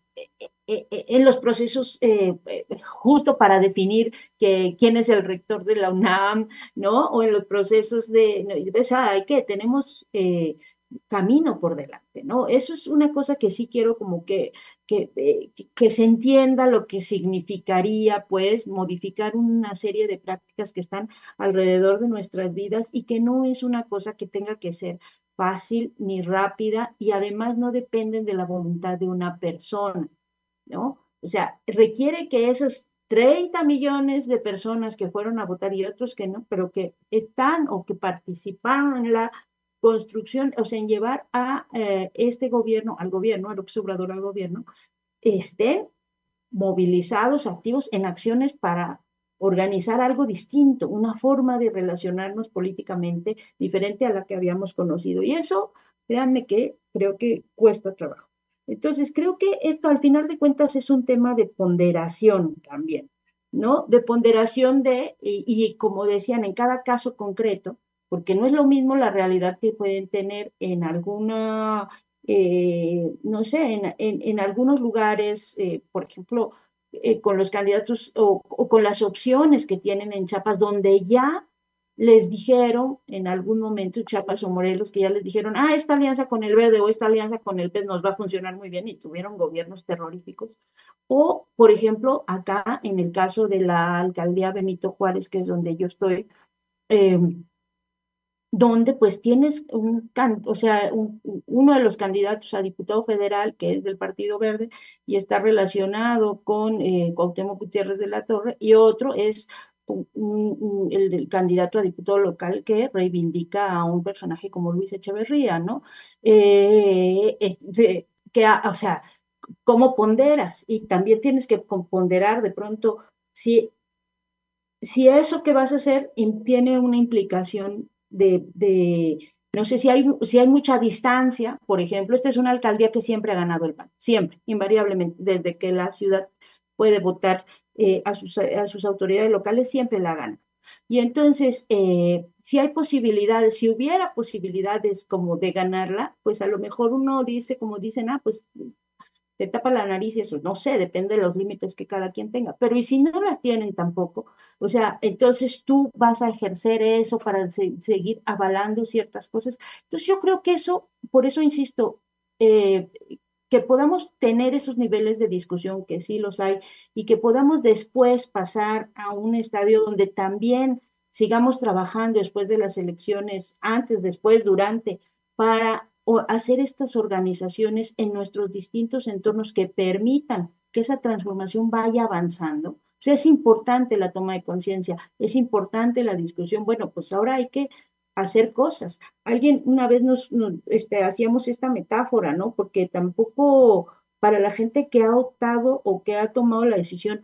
Speaker 5: eh, eh, en los procesos eh, justo para definir que, quién es el rector de la UNAM, ¿no? O en los procesos de, de hay que, tenemos camino por delante, ¿no? Eso es una cosa que sí quiero como que, que se entienda lo que significaría, pues, modificar una serie de prácticas que están alrededor de nuestras vidas y que no es una cosa que tenga que ser fácil ni rápida y además no dependen de la voluntad de una persona ¿no? O sea, requiere que esos 30 millones de personas que fueron a votar y otros que no, pero que están o que participaron en la construcción, o sea, en llevar a eh, este gobierno, al gobierno, al observador, al gobierno, estén movilizados, activos en acciones para organizar algo distinto, una forma de relacionarnos políticamente diferente a la que habíamos conocido. Y eso, créanme que creo que cuesta trabajo. Entonces, creo que esto al final de cuentas es un tema de ponderación también, ¿no? De ponderación de, y, como decían, en cada caso concreto, porque no es lo mismo la realidad que pueden tener en alguna, eh, no sé, en, algunos lugares, eh, por ejemplo, eh, con los candidatos o, o, con las opciones que tienen en Chiapas, donde ya les dijeron en algún momento Chiapas o Morelos que ya les dijeron, ah, esta alianza con el verde o esta alianza con el PES nos va a funcionar muy bien y tuvieron gobiernos terroríficos. O, por ejemplo, acá en el caso de la alcaldía Benito Juárez, que es donde yo estoy, em, donde pues tienes un, o sea, uno de los candidatos a diputado federal, que es del Partido Verde, y está relacionado con eh, Gutiérrez de la Torre, y otro es el, candidato a diputado local que reivindica a un personaje como Luis Echeverría, ¿no? Eh, que, o sea, ¿cómo ponderas? Y también tienes que ponderar de pronto si, si eso que vas a hacer tiene una implicación de, no sé si hay, si hay mucha distancia, por ejemplo, esta es una alcaldía que siempre ha ganado el PAN, siempre, invariablemente, desde que la ciudad puede votar eh, a, sus, autoridades locales siempre la gana. Y entonces, eh, si hay posibilidades, si hubiera posibilidades como de ganarla, pues a lo mejor uno dice, como dicen, ah, pues te tapa la nariz y eso, no sé, depende de los límites que cada quien tenga, pero y si no la tienen tampoco, o sea, entonces tú vas a ejercer eso para seguir avalando ciertas cosas. Entonces yo creo que eso, por eso insisto, eh, que podamos tener esos niveles de discusión, que sí los hay, y que podamos después pasar a un estadio donde también sigamos trabajando después de las elecciones, antes, después, durante, para hacer estas organizaciones en nuestros distintos entornos que permitan que esa transformación vaya avanzando. O sea, es importante la toma de conciencia, es importante la discusión. Bueno, pues ahora hay que hacer cosas. Alguien una vez nos, este, hacíamos esta metáfora, ¿no? Porque tampoco para la gente que ha optado o que ha tomado la decisión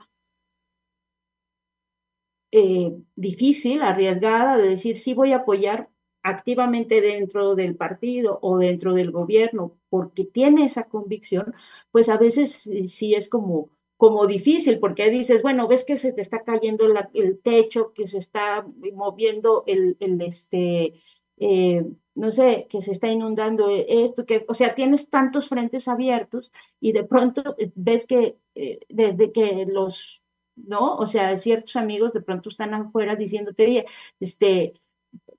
Speaker 5: eh, difícil, arriesgada, de decir, sí voy a apoyar activamente dentro del partido o dentro del gobierno porque tiene esa convicción, pues a veces eh, sí es como como difícil, porque dices, bueno, ves que se te está cayendo el techo, que se está moviendo el, el este, eh, no sé, que se está inundando e, esto, que, o sea, tienes tantos frentes abiertos y de pronto eh, ves que eh, desde que los, ¿no? O sea, ciertos amigos de pronto están afuera diciéndote, oye, este,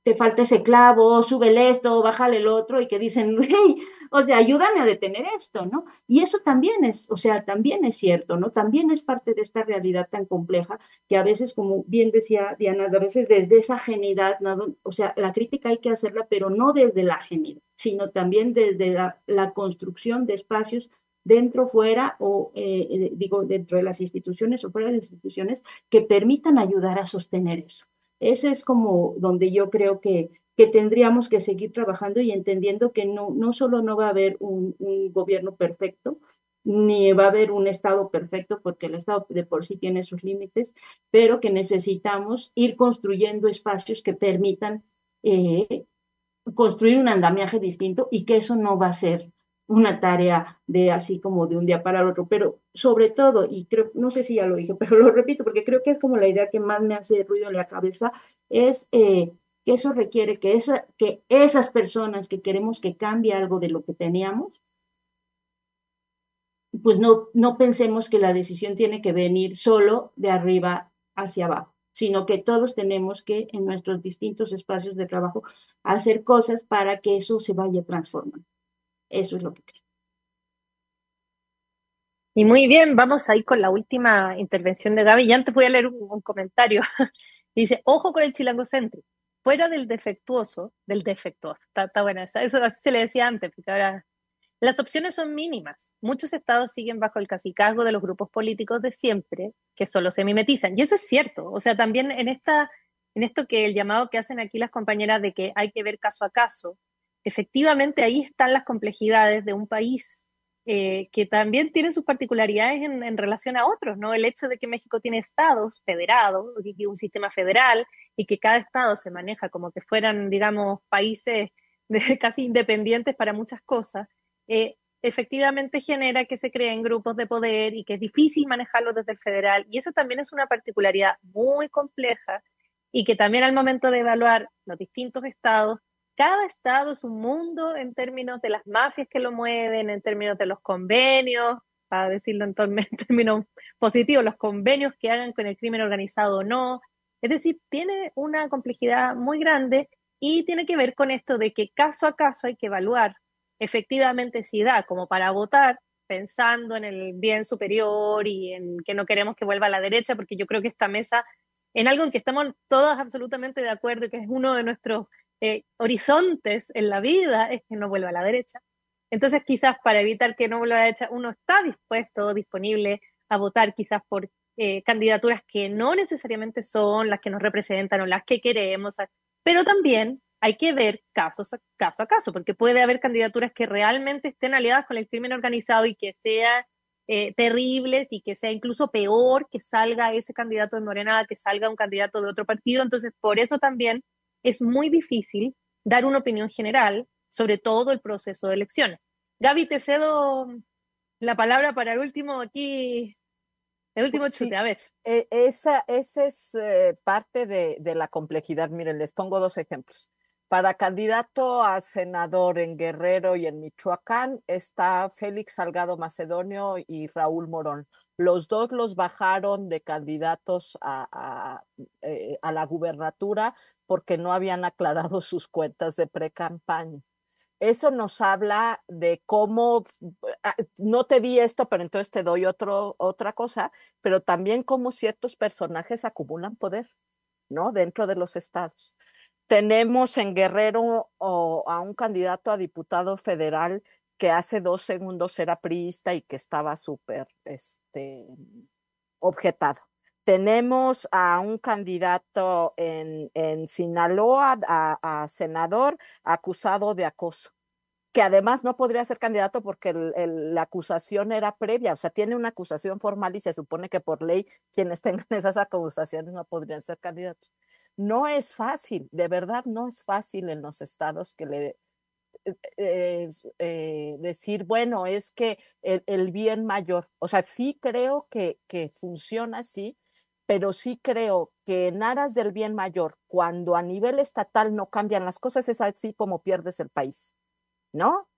Speaker 5: te falta ese clavo, súbele esto, bájale el otro, y que dicen, hey, o sea, ayúdame a detener esto, ¿no? Y eso también es, o sea, también es cierto, ¿no? También es parte de esta realidad tan compleja que a veces, como bien decía Diana, a veces desde esa genidad, o sea, la crítica hay que hacerla, pero no desde la genidad, sino también desde la, construcción de espacios dentro, fuera, o eh, eh, digo, dentro de las instituciones o fuera de las instituciones, que permitan ayudar a sostener eso. Ese es como donde yo creo que, que tendríamos que seguir trabajando y entendiendo que no, no solo no va a haber un, gobierno perfecto, ni va a haber un Estado perfecto, porque el Estado de por sí tiene sus límites, pero que necesitamos ir construyendo espacios que permitan eh, construir un andamiaje distinto y que eso no va a ser una tarea de así como de un día para el otro, pero sobre todo, y creo, no sé si ya lo dije, pero lo repito porque creo que es como la idea que más me hace ruido en la cabeza, es eh, que eso requiere que, esa, que esas personas que queremos que cambie algo de lo que teníamos, pues no, no pensemos que la decisión tiene que venir solo de arriba hacia abajo, sino que todos tenemos que en nuestros distintos espacios de trabajo hacer cosas para que eso se vaya transformando. Eso es lo que
Speaker 1: Y muy bien, vamos ahí con la última intervención de Gaby. Y antes voy a leer un, comentario. Dice, ojo con el chilango centro. fuera del defectuoso, del defectuoso, está, buena eso se le decía antes, las opciones son mínimas. Muchos estados siguen bajo el casicazgo de los grupos políticos de siempre, que solo se mimetizan. Y eso es cierto. O sea, también en, esta, en esto que el llamado que hacen aquí las compañeras de que hay que ver caso a caso, efectivamente ahí están las complejidades de un país eh, que también tiene sus particularidades en, relación a otros, ¿no? El hecho de que México tiene estados federados, un sistema federal, y que cada estado se maneja como que fueran, digamos, países casi independientes para muchas cosas, eh, efectivamente genera que se creen grupos de poder y que es difícil manejarlo desde el federal. Y eso también es una particularidad muy compleja y que también al momento de evaluar los distintos estados cada estado es un mundo en términos de las mafias que lo mueven, en términos de los convenios, para decirlo en, términos positivos, los convenios que hagan con el crimen organizado o no. Es decir, tiene una complejidad muy grande y tiene que ver con esto de que caso a caso hay que evaluar efectivamente si da como para votar pensando en el bien superior y en que no queremos que vuelva a la derecha, porque yo creo que esta mesa, en algo en que estamos todas absolutamente de acuerdo y que es uno de nuestros eh, horizontes en la vida es que no vuelva a la derecha. Entonces, quizás para evitar que no vuelva a la derecha, uno está dispuesto, disponible a votar quizás por eh, candidaturas que no necesariamente son las que nos representan o las que queremos, ah, pero también hay que ver caso a caso, porque puede haber candidaturas que realmente estén aliadas con el crimen organizado y que sean eh, terribles y que sea incluso peor que salga ese candidato de Morena, que salga un candidato de otro partido. Entonces, por eso también es muy difícil dar una opinión general sobre todo el proceso de elección. Gaby, te cedo la palabra para el último
Speaker 4: aquí, el último chute, a ver. E, esa, es eh, parte de, la complejidad. Miren, les pongo dos ejemplos. Para candidato a senador en Guerrero y en Michoacán está Félix Salgado Macedonio y Raúl Morón. Los dos los bajaron de candidatos a, a, eh, a la gubernatura porque no habían aclarado sus cuentas de pre-campaña. Eso nos habla de cómo, ah, no te di esto, pero entonces te doy otra cosa, pero también cómo ciertos personajes acumulan poder, ¿no? Dentro de los estados. Tenemos en Guerrero a un candidato a diputado federal que hace dos segundos era priista y que estaba súper este, objetado tenemos a un candidato en, Sinaloa a, senador acusado de acoso, que además no podría ser candidato porque la acusación era previa, o sea, tiene una acusación formal y se supone que por ley quienes tengan esas acusaciones no podrían ser candidatos. No es fácil, de verdad no es fácil en los estados que le, eh, eh, eh, decir, bueno, es que el, bien mayor, o sea, sí creo que, que funciona así, pero sí creo que en aras del bien mayor, cuando a nivel estatal no cambian las cosas, es así como pierdes el país, ¿no?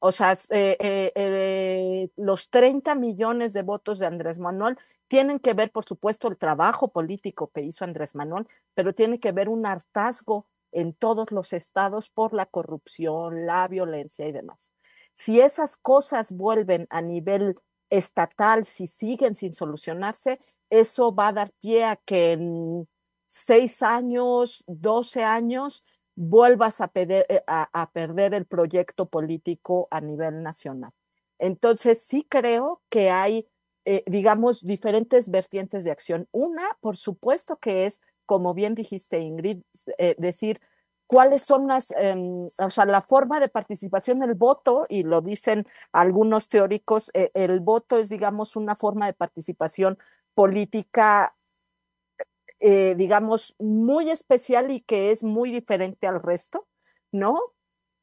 Speaker 4: O sea, eh, eh, eh, los 30 millones de votos de Andrés Manuel tienen que ver, por supuesto, el trabajo político que hizo Andrés Manuel, pero tiene que ver un hartazgo en todos los estados por la corrupción, la violencia y demás. Si esas cosas vuelven a nivel estatal, si siguen sin solucionarse, eso va a dar pie a que en seis años, doce años, vuelvas a, eh, a, perder el proyecto político a nivel nacional. Entonces, sí creo que hay, eh, digamos, diferentes vertientes de acción. Una, por supuesto, que es, como bien dijiste, Ingrid, eh, decir, cuáles son las, em, o sea, la forma de participación del voto, y lo dicen algunos teóricos, eh, el voto es, digamos, una forma de participación política, eh, digamos, muy especial y que es muy diferente al resto, ¿no?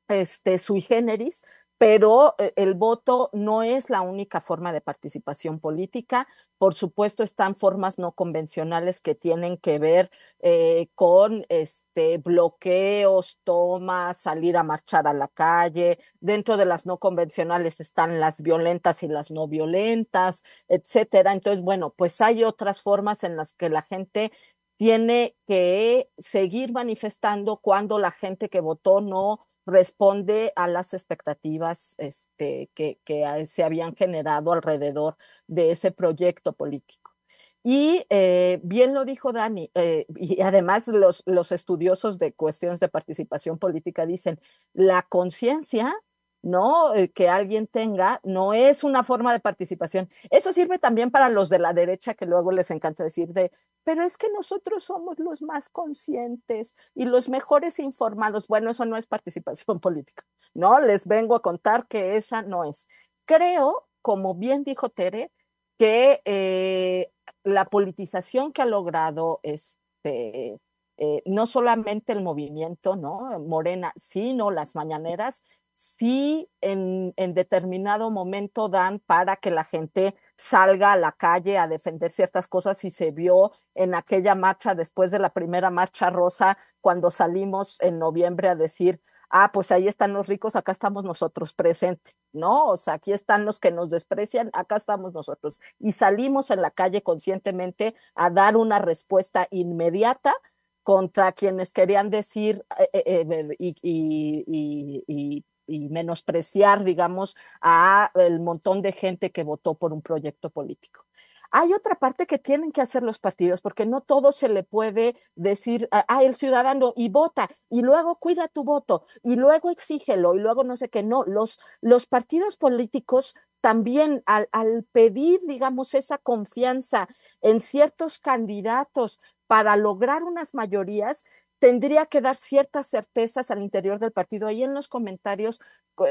Speaker 4: Este, sui generis, pero eh, el voto no es la única forma de participación política. Por supuesto, están formas no convencionales que tienen que ver eh, con este, bloqueos, tomas, salir a marchar a la calle. Dentro de las no convencionales están las violentas y las no violentas, etcétera. Entonces, bueno, pues hay otras formas en las que la gente tiene que seguir manifestando cuando la gente que votó no responde a las expectativas este, que, se habían generado alrededor de ese proyecto político. Y eh, bien lo dijo Dani, eh, y además los, estudiosos de cuestiones de participación política dicen, la conciencia ¿no? Eh, que alguien tenga, no es una forma de participación. Eso sirve también para los de la derecha, que luego les encanta decir de pero es que nosotros somos los más conscientes y los mejores informados. Bueno, eso no es participación política, ¿no? Les vengo a contar que esa no es. Creo, como bien dijo Tere, que eh, la politización que ha logrado este, eh, no solamente el movimiento, ¿no? Morena, sino las mañaneras, sí en, en determinado momento dan para que la gente salga a la calle a defender ciertas cosas y se vio en aquella marcha después de la primera marcha rosa cuando salimos en noviembre a decir, ah, pues ahí están los ricos, acá estamos nosotros presentes, ¿no? O sea, aquí están los que nos desprecian, acá estamos nosotros. Y salimos en la calle conscientemente a dar una respuesta inmediata contra quienes querían decir eh, eh, eh, y, y y menospreciar, digamos, a el montón de gente que votó por un proyecto político. Hay otra parte que tienen que hacer los partidos, porque no todo se le puede decir, a el ciudadano, y vota, y luego cuida tu voto, y luego exígelo, y luego no sé qué. No, los, los partidos políticos también al pedir, digamos, esa confianza en ciertos candidatos para lograr unas mayorías, tendría que dar ciertas certezas al interior del partido. Ahí en los comentarios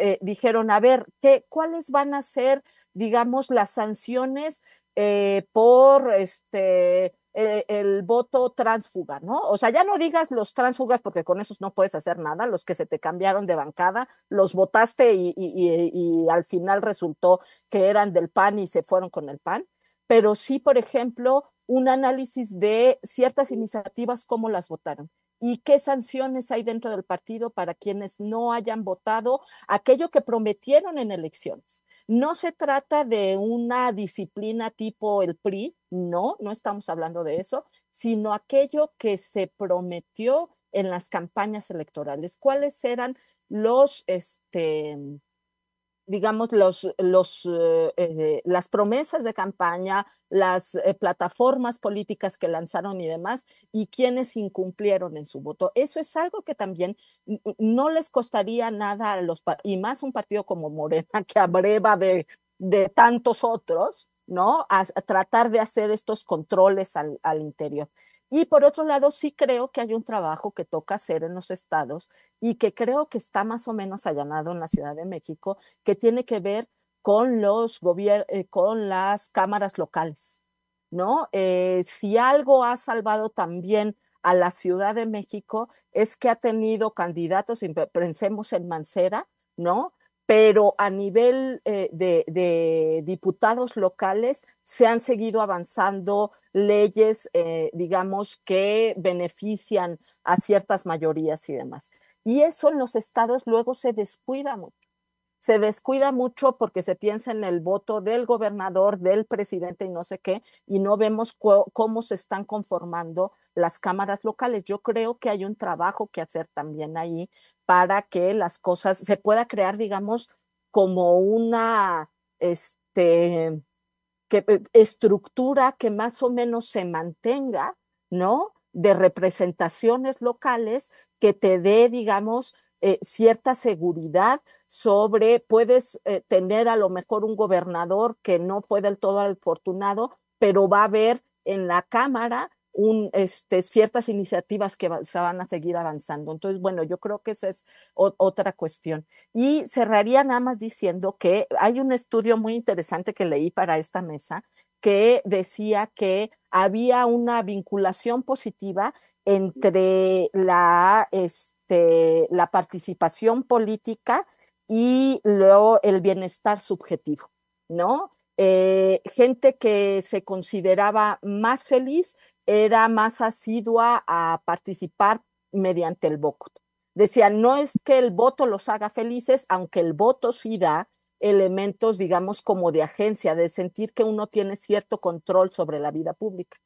Speaker 4: eh, dijeron, a ver, ¿cuáles van a ser, digamos, las sanciones eh, por este eh, el voto transfuga? ¿no? O sea, ya no digas los transfugas porque con esos no puedes hacer nada, los que se te cambiaron de bancada, los votaste y al final resultó que eran del PAN y se fueron con el PAN, pero sí, por ejemplo, un análisis de ciertas iniciativas, cómo las votaron y qué sanciones hay dentro del partido para quienes no hayan votado aquello que prometieron en elecciones. No se trata de una disciplina tipo el PRI, no, no estamos hablando de eso, sino aquello que se prometió en las campañas electorales. ¿Cuáles eran los, este, digamos, los, los, eh, eh, las promesas de campaña, las eh, plataformas políticas que lanzaron y demás, y quienes incumplieron en su voto. Eso es algo que también no les costaría nada a los, y más un partido como Morena, que abreva de, tantos otros, ¿no? A, tratar de hacer estos controles al interior. Y por otro lado, sí creo que hay un trabajo que toca hacer en los estados y que creo que está más o menos allanado en la Ciudad de México, que tiene que ver con los eh, con las cámaras locales, ¿no? Eh, si algo ha salvado también a la Ciudad de México es que ha tenido candidatos, pensemos en Mancera, ¿no? pero a nivel eh, de, diputados locales se han seguido avanzando leyes, eh, digamos, que benefician a ciertas mayorías y demás. Y eso en los estados luego se descuida mucho se descuida mucho porque se piensa en el voto del gobernador, del presidente y no sé qué, y no vemos cómo se están conformando las cámaras locales. Yo creo que hay un trabajo que hacer también ahí para que las cosas se pueda crear, digamos, como una este, que, eh, estructura que más o menos se mantenga, ¿no? De representaciones locales que te dé, digamos, eh, cierta seguridad sobre, puedes eh, tener a lo mejor un gobernador que no fue del todo afortunado, pero va a haber en la Cámara un, este, ciertas iniciativas que se van a seguir avanzando. Entonces, bueno, yo creo que esa es otra cuestión. Y cerraría nada más diciendo que hay un estudio muy interesante que leí para esta mesa que decía que había una vinculación positiva entre la... Este, este, la participación política y lo, el bienestar subjetivo, ¿no? Eh, gente que se consideraba más feliz era más asidua a participar mediante el voto. Decía no es que el voto los haga felices, aunque el voto sí da elementos, digamos, como de agencia, de sentir que uno tiene cierto control sobre la vida pública,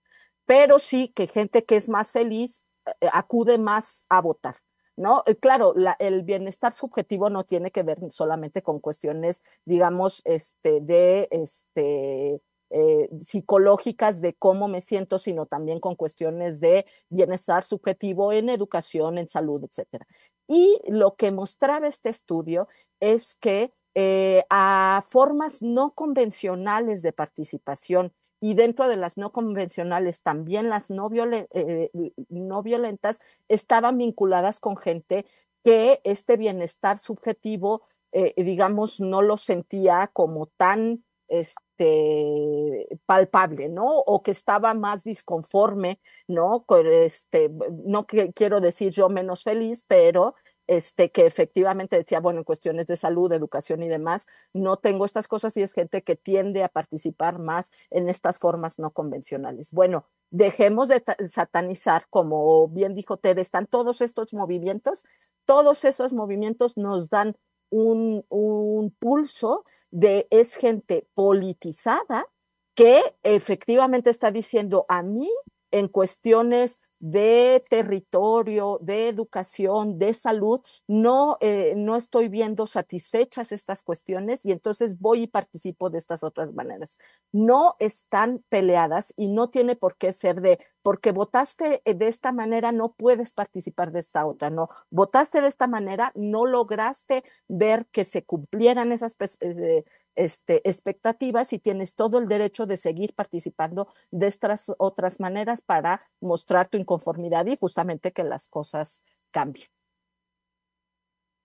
Speaker 4: pero sí que gente que es más feliz eh, acude más a votar. ¿no? Eh, claro, el bienestar subjetivo no tiene que ver solamente con cuestiones, digamos, este, de este, eh, psicológicas de cómo me siento, sino también con cuestiones de bienestar subjetivo en educación, en salud, etc. Y lo que mostraba este estudio es que eh, a formas no convencionales de participación y dentro de las no convencionales, también las eh, no, violentas, estaban vinculadas con gente que este bienestar subjetivo, eh, digamos, no lo sentía como tan este, palpable, ¿no? O que estaba más disconforme, ¿no? Este, no quiero decir yo menos feliz, pero este, que efectivamente decía, bueno, en cuestiones de salud, educación y demás, no tengo estas cosas y es gente que tiende a participar más en estas formas no convencionales. Bueno, dejemos de satanizar, como bien dijo Ted, están todos estos movimientos, todos esos movimientos nos dan un, un pulso de es gente politizada que efectivamente está diciendo a mí en cuestiones de territorio, de educación, de salud, no, eh, no estoy viendo satisfechas estas cuestiones y entonces voy y participo de estas otras maneras. No están peleadas y no tiene por qué ser de, porque votaste eh, de esta manera, no puedes participar de esta otra, no, votaste de esta manera, no lograste ver que se cumplieran esas... Eh, este, expectativas y tienes todo el derecho de seguir participando de estas otras maneras para mostrar tu inconformidad y justamente que las cosas cambien.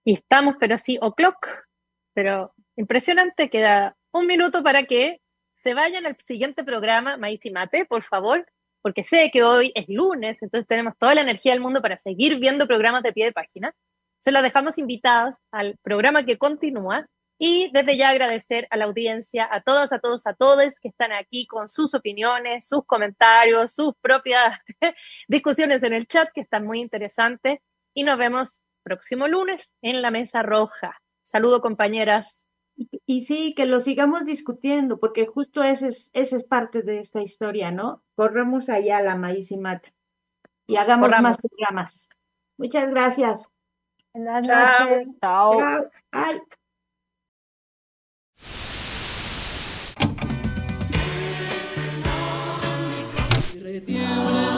Speaker 1: Y estamos, pero sí, o clock, pero impresionante, queda un minuto para que se vayan al siguiente programa, Maíz y Mate, por favor, porque sé que hoy es lunes, entonces tenemos toda la energía del mundo para seguir viendo programas de pie de página. Se los dejamos invitados al programa que continúa, y desde ya agradecer a la audiencia, a todas, a todos, a todos que están aquí con sus opiniones, sus comentarios, sus propias discusiones en el chat que están
Speaker 5: muy interesantes.
Speaker 1: Y nos vemos próximo lunes en la mesa roja. Saludo
Speaker 5: compañeras. Y, sí, que lo sigamos discutiendo, porque justo esa es, ese es parte de esta historia, ¿no? Corramos allá la maíz y mate. y hagamos más programas. Muchas gracias. Buenas
Speaker 4: noches. Chao.
Speaker 2: retiemblen.